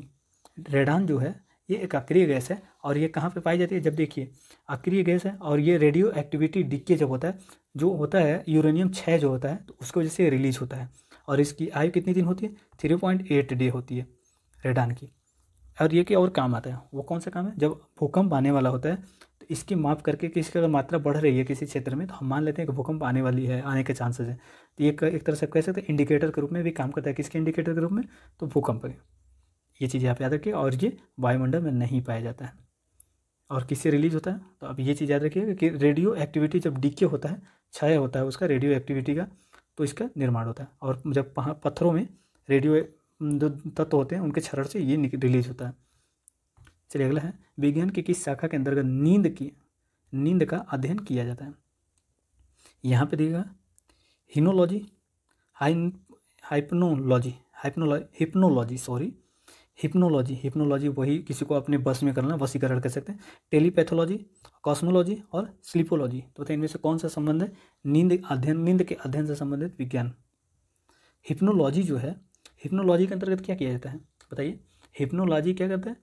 रेडान जो है ये एक अक्रिय गैस है और ये कहाँ पे पाई जाती है जब देखिए अक्रिय गैस है और ये रेडियो एक्टिविटी डिक्के जब होता है जो होता है यूरेनियम छः जो होता है तो उसकी वजह से रिलीज होता है और इसकी आयु कितनी दिन होती है थ्री पॉइंट एट डे होती है रेडान की और ये कि और काम आता है वो कौन सा काम है जब भूकंप आने वाला होता है तो इसकी माप करके कि इसकी अगर मात्रा बढ़ रही है किसी क्षेत्र में तो हम मान लेते हैं कि भूकंप आने वाली है आने के चांसेस हैं तो ये एक तरह से कह सकते हैं इंडिकेटर के रूप में भी काम करता है किसके इंडिकेटर के रूप में तो भूकंप के ये चीज़ आप याद रखिए और ये वायुमंडल में नहीं पाया जाता है और किससे रिलीज होता है तो अब ये चीज़ याद रखिएगा कि रेडियो एक्टिविटी जब डीके होता है क्षय होता है उसका रेडियो एक्टिविटी का तो इसका निर्माण होता है और जब पत्थरों में रेडियो जो तत्व होते हैं उनके क्षरण से ये रिलीज होता है चलिए अगला है विज्ञान की किस शाखा के अंतर्गत नींद की नींद का अध्ययन किया जाता है यहाँ पे देखिएगा हिनोलॉजी हाइपनोलॉजी हाइपनोलॉजी हिप्नोलॉजी सॉरी हिप्नोलॉजी हिप्नोलॉजी वही किसी को अपने बस में करना वसीकरण कर सकते हैं टेलीपैथोलॉजी कॉस्मोलॉजी और स्लिपोलॉजी तो बताइए इनमें से कौन सा संबंध है नींद अध्ययन नींद के अध्ययन से संबंधित विज्ञान हिप्नोलॉजी जो है हिप्नोलॉजी के अंतर्गत क्या किया जाता है बताइए हिप्नोलॉजी क्या करता है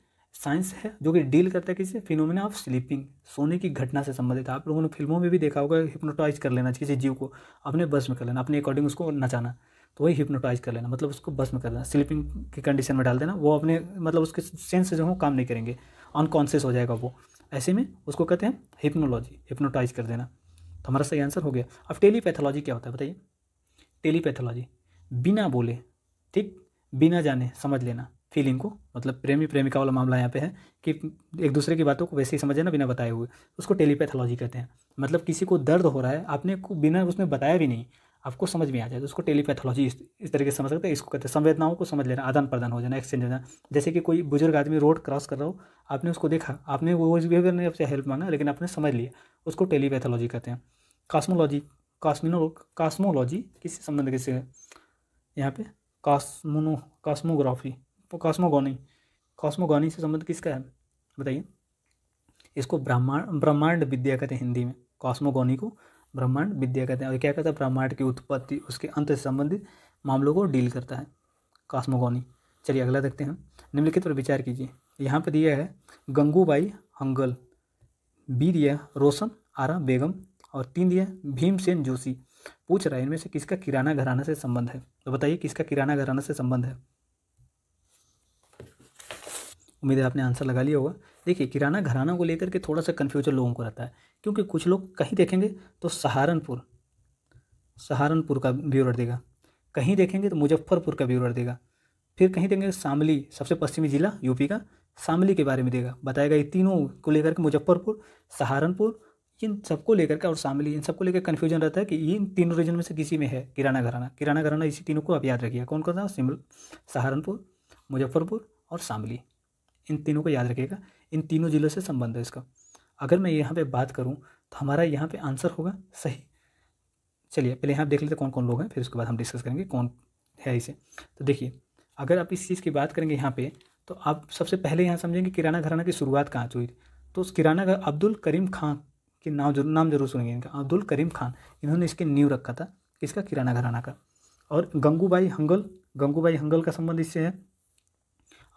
साइंस है जो कि डील करता है किसी फिनोमिना ऑफ स्लीपिंग सोने की घटना से संबंधित आप लोगों ने फिल्मों में भी देखा होगा हिप्नोटाइज कर लेना किसी जीव को अपने बस में कर लेना अपने अकॉर्डिंग उसको नचाना तो वही हिप्नोटाइज कर लेना मतलब उसको बस में कर देना स्लीपिंग की कंडीशन में डाल देना वो अपने मतलब उसके सेंस जो हों काम नहीं करेंगे अनकॉन्शियस हो जाएगा वो ऐसे में उसको कहते हैं हिप्नोलॉजी हिप्नोटाइज कर देना तो हमारा सही आंसर हो गया अब टेलीपैथोलॉजी क्या होता है बताइए टेलीपैथोलॉजी बिना बोले ठीक बिना जाने समझ लेना फीलिंग को मतलब प्रेमी प्रेमिका वाला मामला यहाँ पे है कि एक दूसरे की बातों को वैसे ही समझ ना बिना बताए हुए उसको टेलीपैथोलॉजी कहते हैं मतलब किसी को दर्द हो रहा है आपने को बिना उसने बताया भी नहीं आपको समझ में आ जाए तो उसको टेलीपैथोलॉजी इस, इस तरीके से समझ सकते हैं इसको कहते हैं संवेदनाओं को समझ लेना आदान प्रदान हो जाना एक्सचेंज हो जाना जैसे कि कोई बुजुर्ग आदमी रोड क्रॉस कर रहा हो आपने उसको देखा आपने वो इस बिहेवियर ने आपसे हेल्प मांगा लेकिन आपने समझ लिया उसको टेलीपैथोलॉजी कहते हैं कास्मोलॉजी कास्मिनो कास्मोलॉजी किससे संबंध किससे है यहाँ पे कास्मोनो कास्मोग्राफी कास्मोगोनी कास्मोगोनी से संबंध किसका है बताइए इसको ब्रह्मांड ब्रह्मांड विद्या कहते हैं हिंदी में कॉस्मोगोनी को ब्रह्मांड विद्या कहते हैं और क्या कहता है ब्रह्मांड की उत्पत्ति उसके अंत से संबंधित मामलों को डील करता है कास्मोगोनी चलिए अगला देखते हैं निम्नलिखित पर विचार कीजिए यहाँ पर दिया है गंगूबाई हंगल बी दिया रोशन आरा बेगम और तीन दिया भीमसेन जोशी पूछ रहा है इनमें से किसका किराना घराना से संबंध है तो बताइए किसका किराना घराना से संबंध है उम्मीद है आपने आंसर लगा लिया होगा देखिए किराना घराना को लेकर के थोड़ा सा कन्फ्यूजन लोगों को रहता है क्योंकि कुछ लोग कहीं देखेंगे तो सहारनपुर सहारनपुर का ब्यूरर देगा कहीं देखेंगे तो मुजफ्फरपुर का ब्यूरर देगा फिर कहीं देखेंगे तो शामली सबसे पश्चिमी जिला यूपी का शामली के बारे में देगा बताएगा ये तीनों को लेकर के मुजफ्फरपुर सहारनपुर इन सबको लेकर के और शामली इन सबको लेकर कन्फ्यूजन रहता है कि ये इन तीनों रीजन में से किसी में है किराना घराना किराना घराना इसी तीनों को आप याद रखिएगा कौन कौन सा सिमल सहारनपुर मुजफ्फरपुर और शामली इन तीनों को याद रखिएगा इन तीनों जिलों से संबंध है इसका अगर मैं यहाँ पे बात करूँ तो हमारा यहाँ पे आंसर होगा सही चलिए पहले यहाँ देख लेते कौन कौन लोग हैं फिर उसके बाद हम डिस्कस करेंगे कौन है इसे तो देखिए अगर आप इस चीज़ की बात करेंगे यहाँ पे तो आप सबसे पहले यहाँ समझेंगे किराना घराना की शुरुआत कहाँ से हुई तो उस किराना घर अब्दुल करीम खान के नाम जरूर नाम जरूर सुनेंगे इनका अब्दुल करीम खान इन्होंने इसके नींव रखा था इसका किराना घराना का और गंगूबाई हंगल गंगूबाई हंगल का संबंध इससे है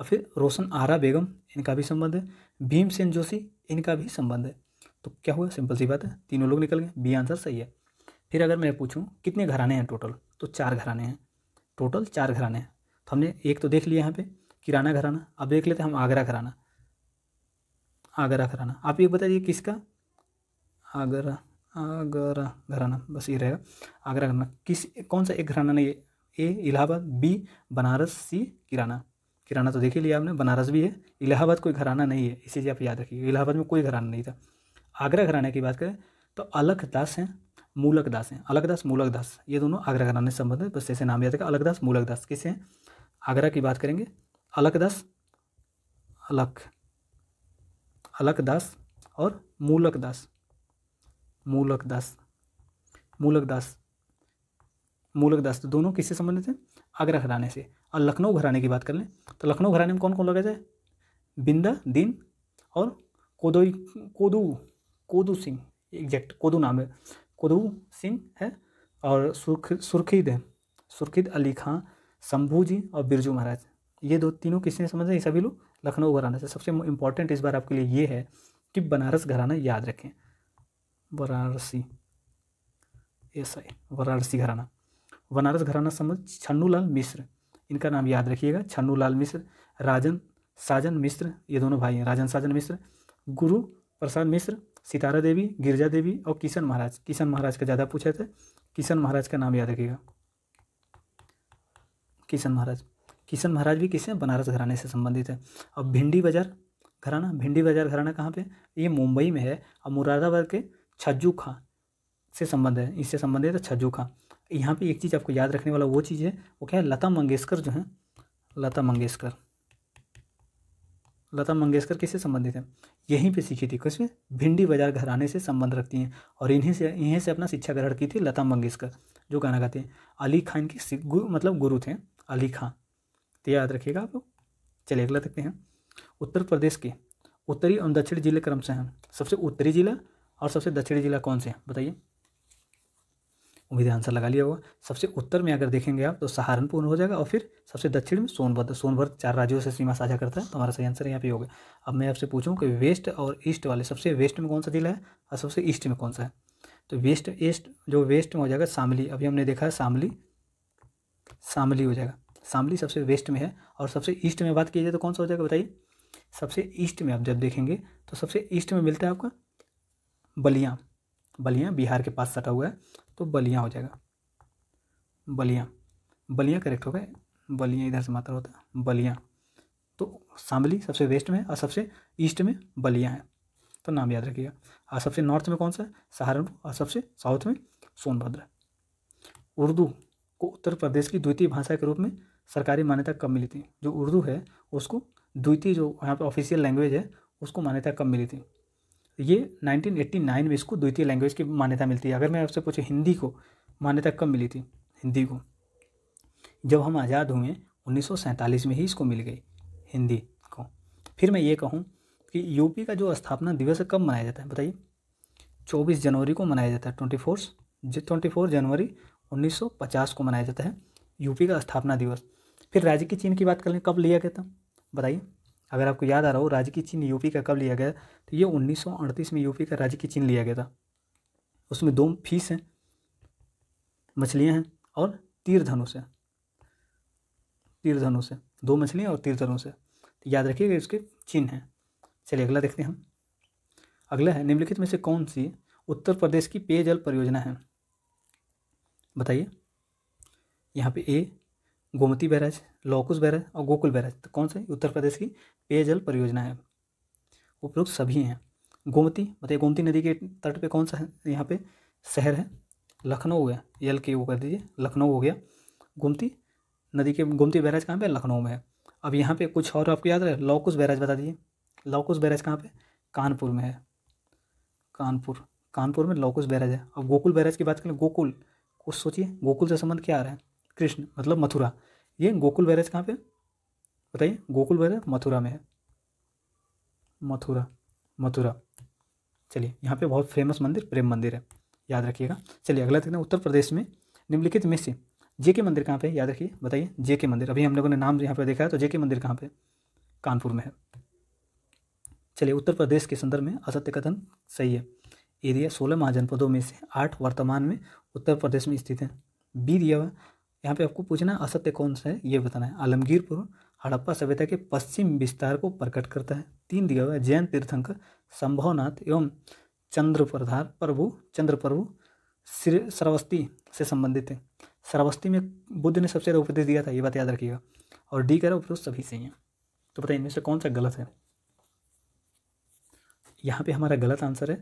और फिर रोशन आरा बेगम इनका भी संबंध है भीमसेन जोशी इनका भी संबंध है तो क्या हुआ सिंपल सी बात है तीनों लोग निकल गए बी आंसर सही है फिर अगर मैं पूछूँ कितने घराने हैं टोटल तो चार घराने हैं टोटल चार घराने हैं तो हमने एक तो देख लिया यहाँ पे किराना घराना अब देख लेते हैं हम आगरा घराना आगरा घराना आप ये बता किसका आगरा आगरा घराना बस ये रहेगा आगरा घराना किस कौन सा एक घराना नहीं है A Allahabad B Banaras C Kirana Kirana तो देख ही लिया हमने बनारस भी है इलाहाबाद कोई घराना नहीं है इसे आप याद रखिए इलाहाबाद में कोई घराना नहीं था आगरा घराने की बात करें तो अलग दास हैं मूलक दास हैं अलग दास मूलक दास ये दोनों आगरा घराने से संबंधित बस ऐसे नाम याद रखा अलग दास मूलक दास किसे हैं आगरा की बात करेंगे अलग दास अलग अलग दास और मूलक दास मूलक दास मूलक दास मूलक दास तो दोनों किससे संबंधित हैं आगरा घराने से और लखनऊ घराने की बात कर लें तो लखनऊ घराने में कौन कौन लगा जाए बिंदा दीन और कोदोई कोदू कोदू सिंह एग्जैक्ट कोदू नाम है कोदू सिंह है और सुरख सुरखीद है सुरखीद अली खां शंभू जी और बिरजू महाराज ये दो तीनों किसने समझ रहे सभी लोग लखनऊ घराना से सबसे इंपॉर्टेंट इस बार आपके लिए ये है कि बनारस घराना याद रखें वाराणसी ऐसा है वाराणसी घराना बनारस घराना समझ छन्नूलाल मिश्र इनका नाम याद रखिएगा छन्नू लाल मिश्र राजन साजन मिश्र ये दोनों भाई हैं राजन साजन मिश्र गुरु प्रसाद मिश्र सितारा देवी गिरजा देवी और किशन महाराज किशन महाराज का ज़्यादा पूछा था किशन महाराज का नाम याद रखिएगा किशन महाराज किशन महाराज भी किसे बनारस घराने से संबंधित है अब भिंडी बाजार घराना भिंडी बाजार घराना कहाँ पे ये मुंबई में है और मुरादाबाद के छज्जू खां से संबंध है इससे संबंधित है छज्जू खां यहाँ पे एक चीज़ आपको याद रखने वाला वो चीज़ है वो क्या है लता मंगेशकर जो है लता मंगेशकर लता मंगेशकर किससे संबंधित है यहीं पे सीखी थी कुछ भिंडी बाजार घराने से संबंध रखती हैं और इन्हीं से इन्हीं से अपना शिक्षा ग्रहण की थी लता मंगेशकर जो गाना गाते हैं अली खान की गुरु मतलब गुरु थे अली खान तो याद रखिएगा आप लोग चलिए अगला देखते हैं उत्तर प्रदेश के उत्तरी और दक्षिणी जिले क्रम से हैं सबसे उत्तरी जिला और सबसे दक्षिणी जिला कौन से हैं बताइए उम्मीद है आंसर लगा लिया होगा सबसे उत्तर में अगर देखेंगे आप तो सहारनपुर हो जाएगा और फिर सबसे दक्षिण में सोनभद्र सोनभद्र चार राज्यों से सीमा साझा करता है तो हमारा सही आंसर यहाँ पे होगा अब मैं आपसे पूछूँ कि वेस्ट और ईस्ट वाले सबसे वेस्ट में कौन सा जिला है और सबसे ईस्ट में कौन सा है तो वेस्ट ईस्ट जो वेस्ट में हो जाएगा शामली अभी हमने देखा है शामली शामली हो जाएगा शामली सबसे वेस्ट में है और सबसे ईस्ट में बात की जाए तो कौन सा हो जाएगा बताइए सबसे ईस्ट में आप जब देखेंगे तो सबसे ईस्ट में मिलता है आपका बलिया बलिया बिहार के पास सटा हुआ है तो बलिया हो जाएगा बलिया बलिया करेक्ट हो गए बलिया इधर से मात्र होता है बलिया तो शामली सबसे वेस्ट में और सबसे ईस्ट में बलिया है तो नाम याद रखिएगा और सबसे नॉर्थ में कौन सा है सहारनपुर और सबसे साउथ में सोनभद्र उर्दू को उत्तर प्रदेश की द्वितीय भाषा के रूप में सरकारी मान्यता कब मिली थी जो उर्दू है उसको द्वितीय जो यहाँ पर ऑफिशियल लैंग्वेज है उसको मान्यता कब मिली थी ये 1989 में इसको द्वितीय लैंग्वेज की मान्यता मिलती है अगर मैं आपसे पूछूँ हिंदी को मान्यता कब मिली थी हिंदी को जब हम आज़ाद हुए उन्नीस में ही इसको मिल गई हिंदी को फिर मैं ये कहूँ कि यूपी का जो स्थापना दिवस कब मनाया जाता है बताइए 24 जनवरी को मनाया जाता है ट्वेंटी फोर्स ट्वेंटी फोर जनवरी 1950 को मनाया जाता है यूपी का स्थापना दिवस फिर राज्य की चीन की बात कर लें कब लिया गया था बताइए अगर आपको याद आ रहा हो राज्य की चिन्ह यूपी का कब लिया गया तो ये 1938 में यूपी का राज्य की चिन्ह लिया गया था उसमें दो फीस हैं मछलियाँ हैं और तीर धनुष है तीर धनुष है दो मछलियाँ और तीर धनुष है तो याद रखिएगा इसके चिन्ह हैं चलिए अगला देखते हैं हम अगला है निम्नलिखित में से कौन सी उत्तर प्रदेश की पेयजल परियोजना है बताइए यहाँ पे A Gomti barrage Laukush barrage और गोकुल बैराज तो कौन सा उत्तर प्रदेश की पेयजल परियोजना है उपयुक्त सभी हैं गोमती बताइए गोमती नदी के तट पे कौन सा है यहाँ पे शहर है लखनऊ हो गया यल के वो कर दीजिए लखनऊ हो गया गोमती नदी के गोमती बैराज कहाँ पे लखनऊ में है अब यहाँ पे कुछ और आपको याद रहे लौकुश बैराज बता दीजिए लौकुश बैराज कहाँ पे कानपुर में है कानपुर कानपुर में लौकुश बैराज है अब गोकुल बैराज की बात करें गोकुल कुछ सोचिए गोकुल से संबंध क्या आ रहा है कृष्ण मतलब मथुरा ये गोकुल बैराज कहाँ पे बताइए गोकुल बैराज मथुरा में है मथुरा मथुरा चलिए यहाँ पे बहुत फेमस मंदिर प्रेम मंदिर है याद रखिएगा चलिए अगला देखना उत्तर प्रदेश में निम्नलिखित में से जे के मंदिर कहाँ पे याद रखिए बताइए जे के मंदिर अभी हम लोगों ने नाम यहाँ पे देखा है तो जे के मंदिर कहाँ पे कानपुर में है चलिए उत्तर प्रदेश के संदर्भ में असत्य कथन सही है एरिया सोलह महाजनपदों में से आठ वर्तमान में उत्तर प्रदेश में स्थित है बी दिया हुआ यहाँ पे आपको पूछना है असत्य कौन सा है ये बताना है आलमगीरपुर हड़प्पा सभ्यता के पश्चिम विस्तार को प्रकट करता है तीन दिया हुआ है जैन तीर्थंकर संभवनाथ एवं चंद्र प्रधार प्रभु चंद्र प्रभु श्री से संबंधित है श्रावस्ती में बुद्ध ने सबसे ज़्यादा उपदेश दिया था ये बात याद रखिएगा और डी कह रहा उपदेश सभी सही है तो बताइए इनमें से कौन सा गलत है यहाँ पे हमारा गलत आंसर है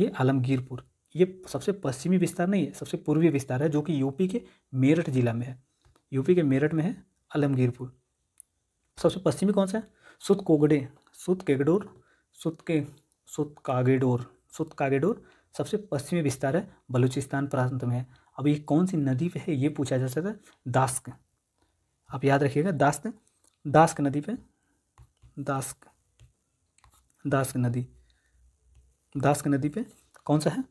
ये आलमगीरपुर ये सबसे पश्चिमी विस्तार नहीं है सबसे पूर्वी विस्तार है जो कि यूपी के मेरठ जिला में है यूपी के मेरठ में है आलमगीरपुर सबसे पश्चिमी कौन सा है सुत कोगडे सुत केगडोर सुत के सुत कागेडोर सुत कागेडोर सबसे पश्चिमी विस्तार है बलूचिस्तान प्रांत में है अब ये कौन सी नदी पे है ये पूछा जा सकता है दास्क आप याद रखिएगा दास्क दास्क नदी पे दास्क दास्क नदी दास्क नदी पे कौन सा है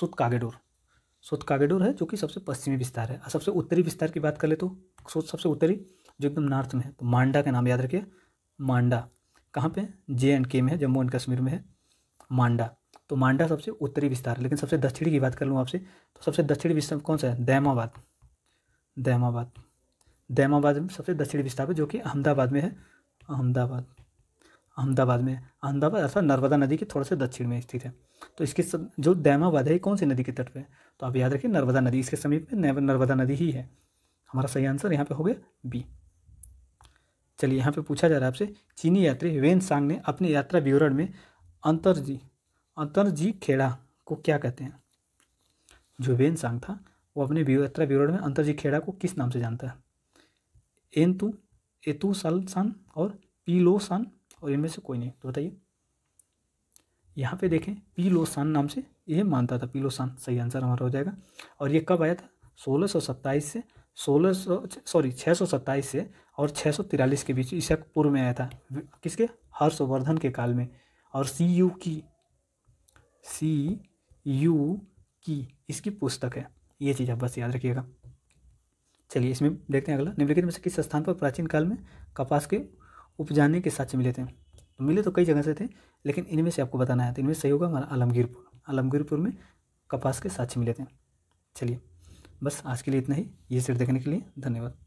सुत कागेडोर सुत कागेडोर है जो कि सबसे पश्चिमी विस्तार है सबसे उत्तरी विस्तार की बात कर ले तो सुत सबसे उत्तरी जो एकदम नॉर्थ में है तो मांडा का नाम याद रखिए मांडा कहाँ पे जे एंड के में है जम्मू एंड कश्मीर में है मांडा तो मांडा सबसे उत्तरी विस्तार है लेकिन सबसे दक्षिणी की बात कर लूँ आपसे तो सबसे दक्षिणी विस्तार कौन सा है दैमाबाद दैमाबाद दैमाबाद में सबसे दक्षिणी विस्तार है जो कि अहमदाबाद में है अहमदाबाद अहमदाबाद में अहमदाबाद अर्थात नर्मदा नदी के थोड़े से दक्षिण में स्थित है तो इसके सब जो दैमाबाद है कौन सी नदी के तट पर तो आप याद रखिए नर्मदा नदी इसके समीप में नर्मदा नदी ही है हमारा सही आंसर यहाँ पे हो गया बी चलिए यहाँ पे पूछा जा रहा है आपसे चीनी यात्री वेन सांग ने अपने यात्रा विवरण में अंतरजी अंतरजी खेड़ा को क्या कहते हैं जो वेन सांग था वो अपने यात्रा विवरण में अंतरजी खेड़ा को किस नाम से जानता है एन तू एतु सल सन और पीलो सन और इनमें से कोई नहीं तो बताइए यहाँ पे देखें पी लोसान नाम से ये मानता था पी लोसान सही आंसर हमारा हो जाएगा और ये कब आया था सोलह सौ सत्ताईस से सोलह सौ सॉरी छः सौ से और छः सौ तिरालीस के बीच ईसा पूर्व में आया था किसके हर्षवर्धन के काल में और सी यू की सी यू की इसकी पुस्तक है ये चीज़ आप बस याद रखिएगा चलिए इसमें देखते हैं अगला निम्नलिखित में से किस स्थान पर प्राचीन काल में कपास के उपजाने के साक्ष्य मिले थे तो मिले तो कई जगह से थे लेकिन इनमें से आपको बताना है तो इनमें सही होगा हमारा आलमगीरपुर आलमगीरपुर में कपास के साक्ष्य मिले थे चलिए बस आज के लिए इतना ही ये सिर्फ देखने के लिए धन्यवाद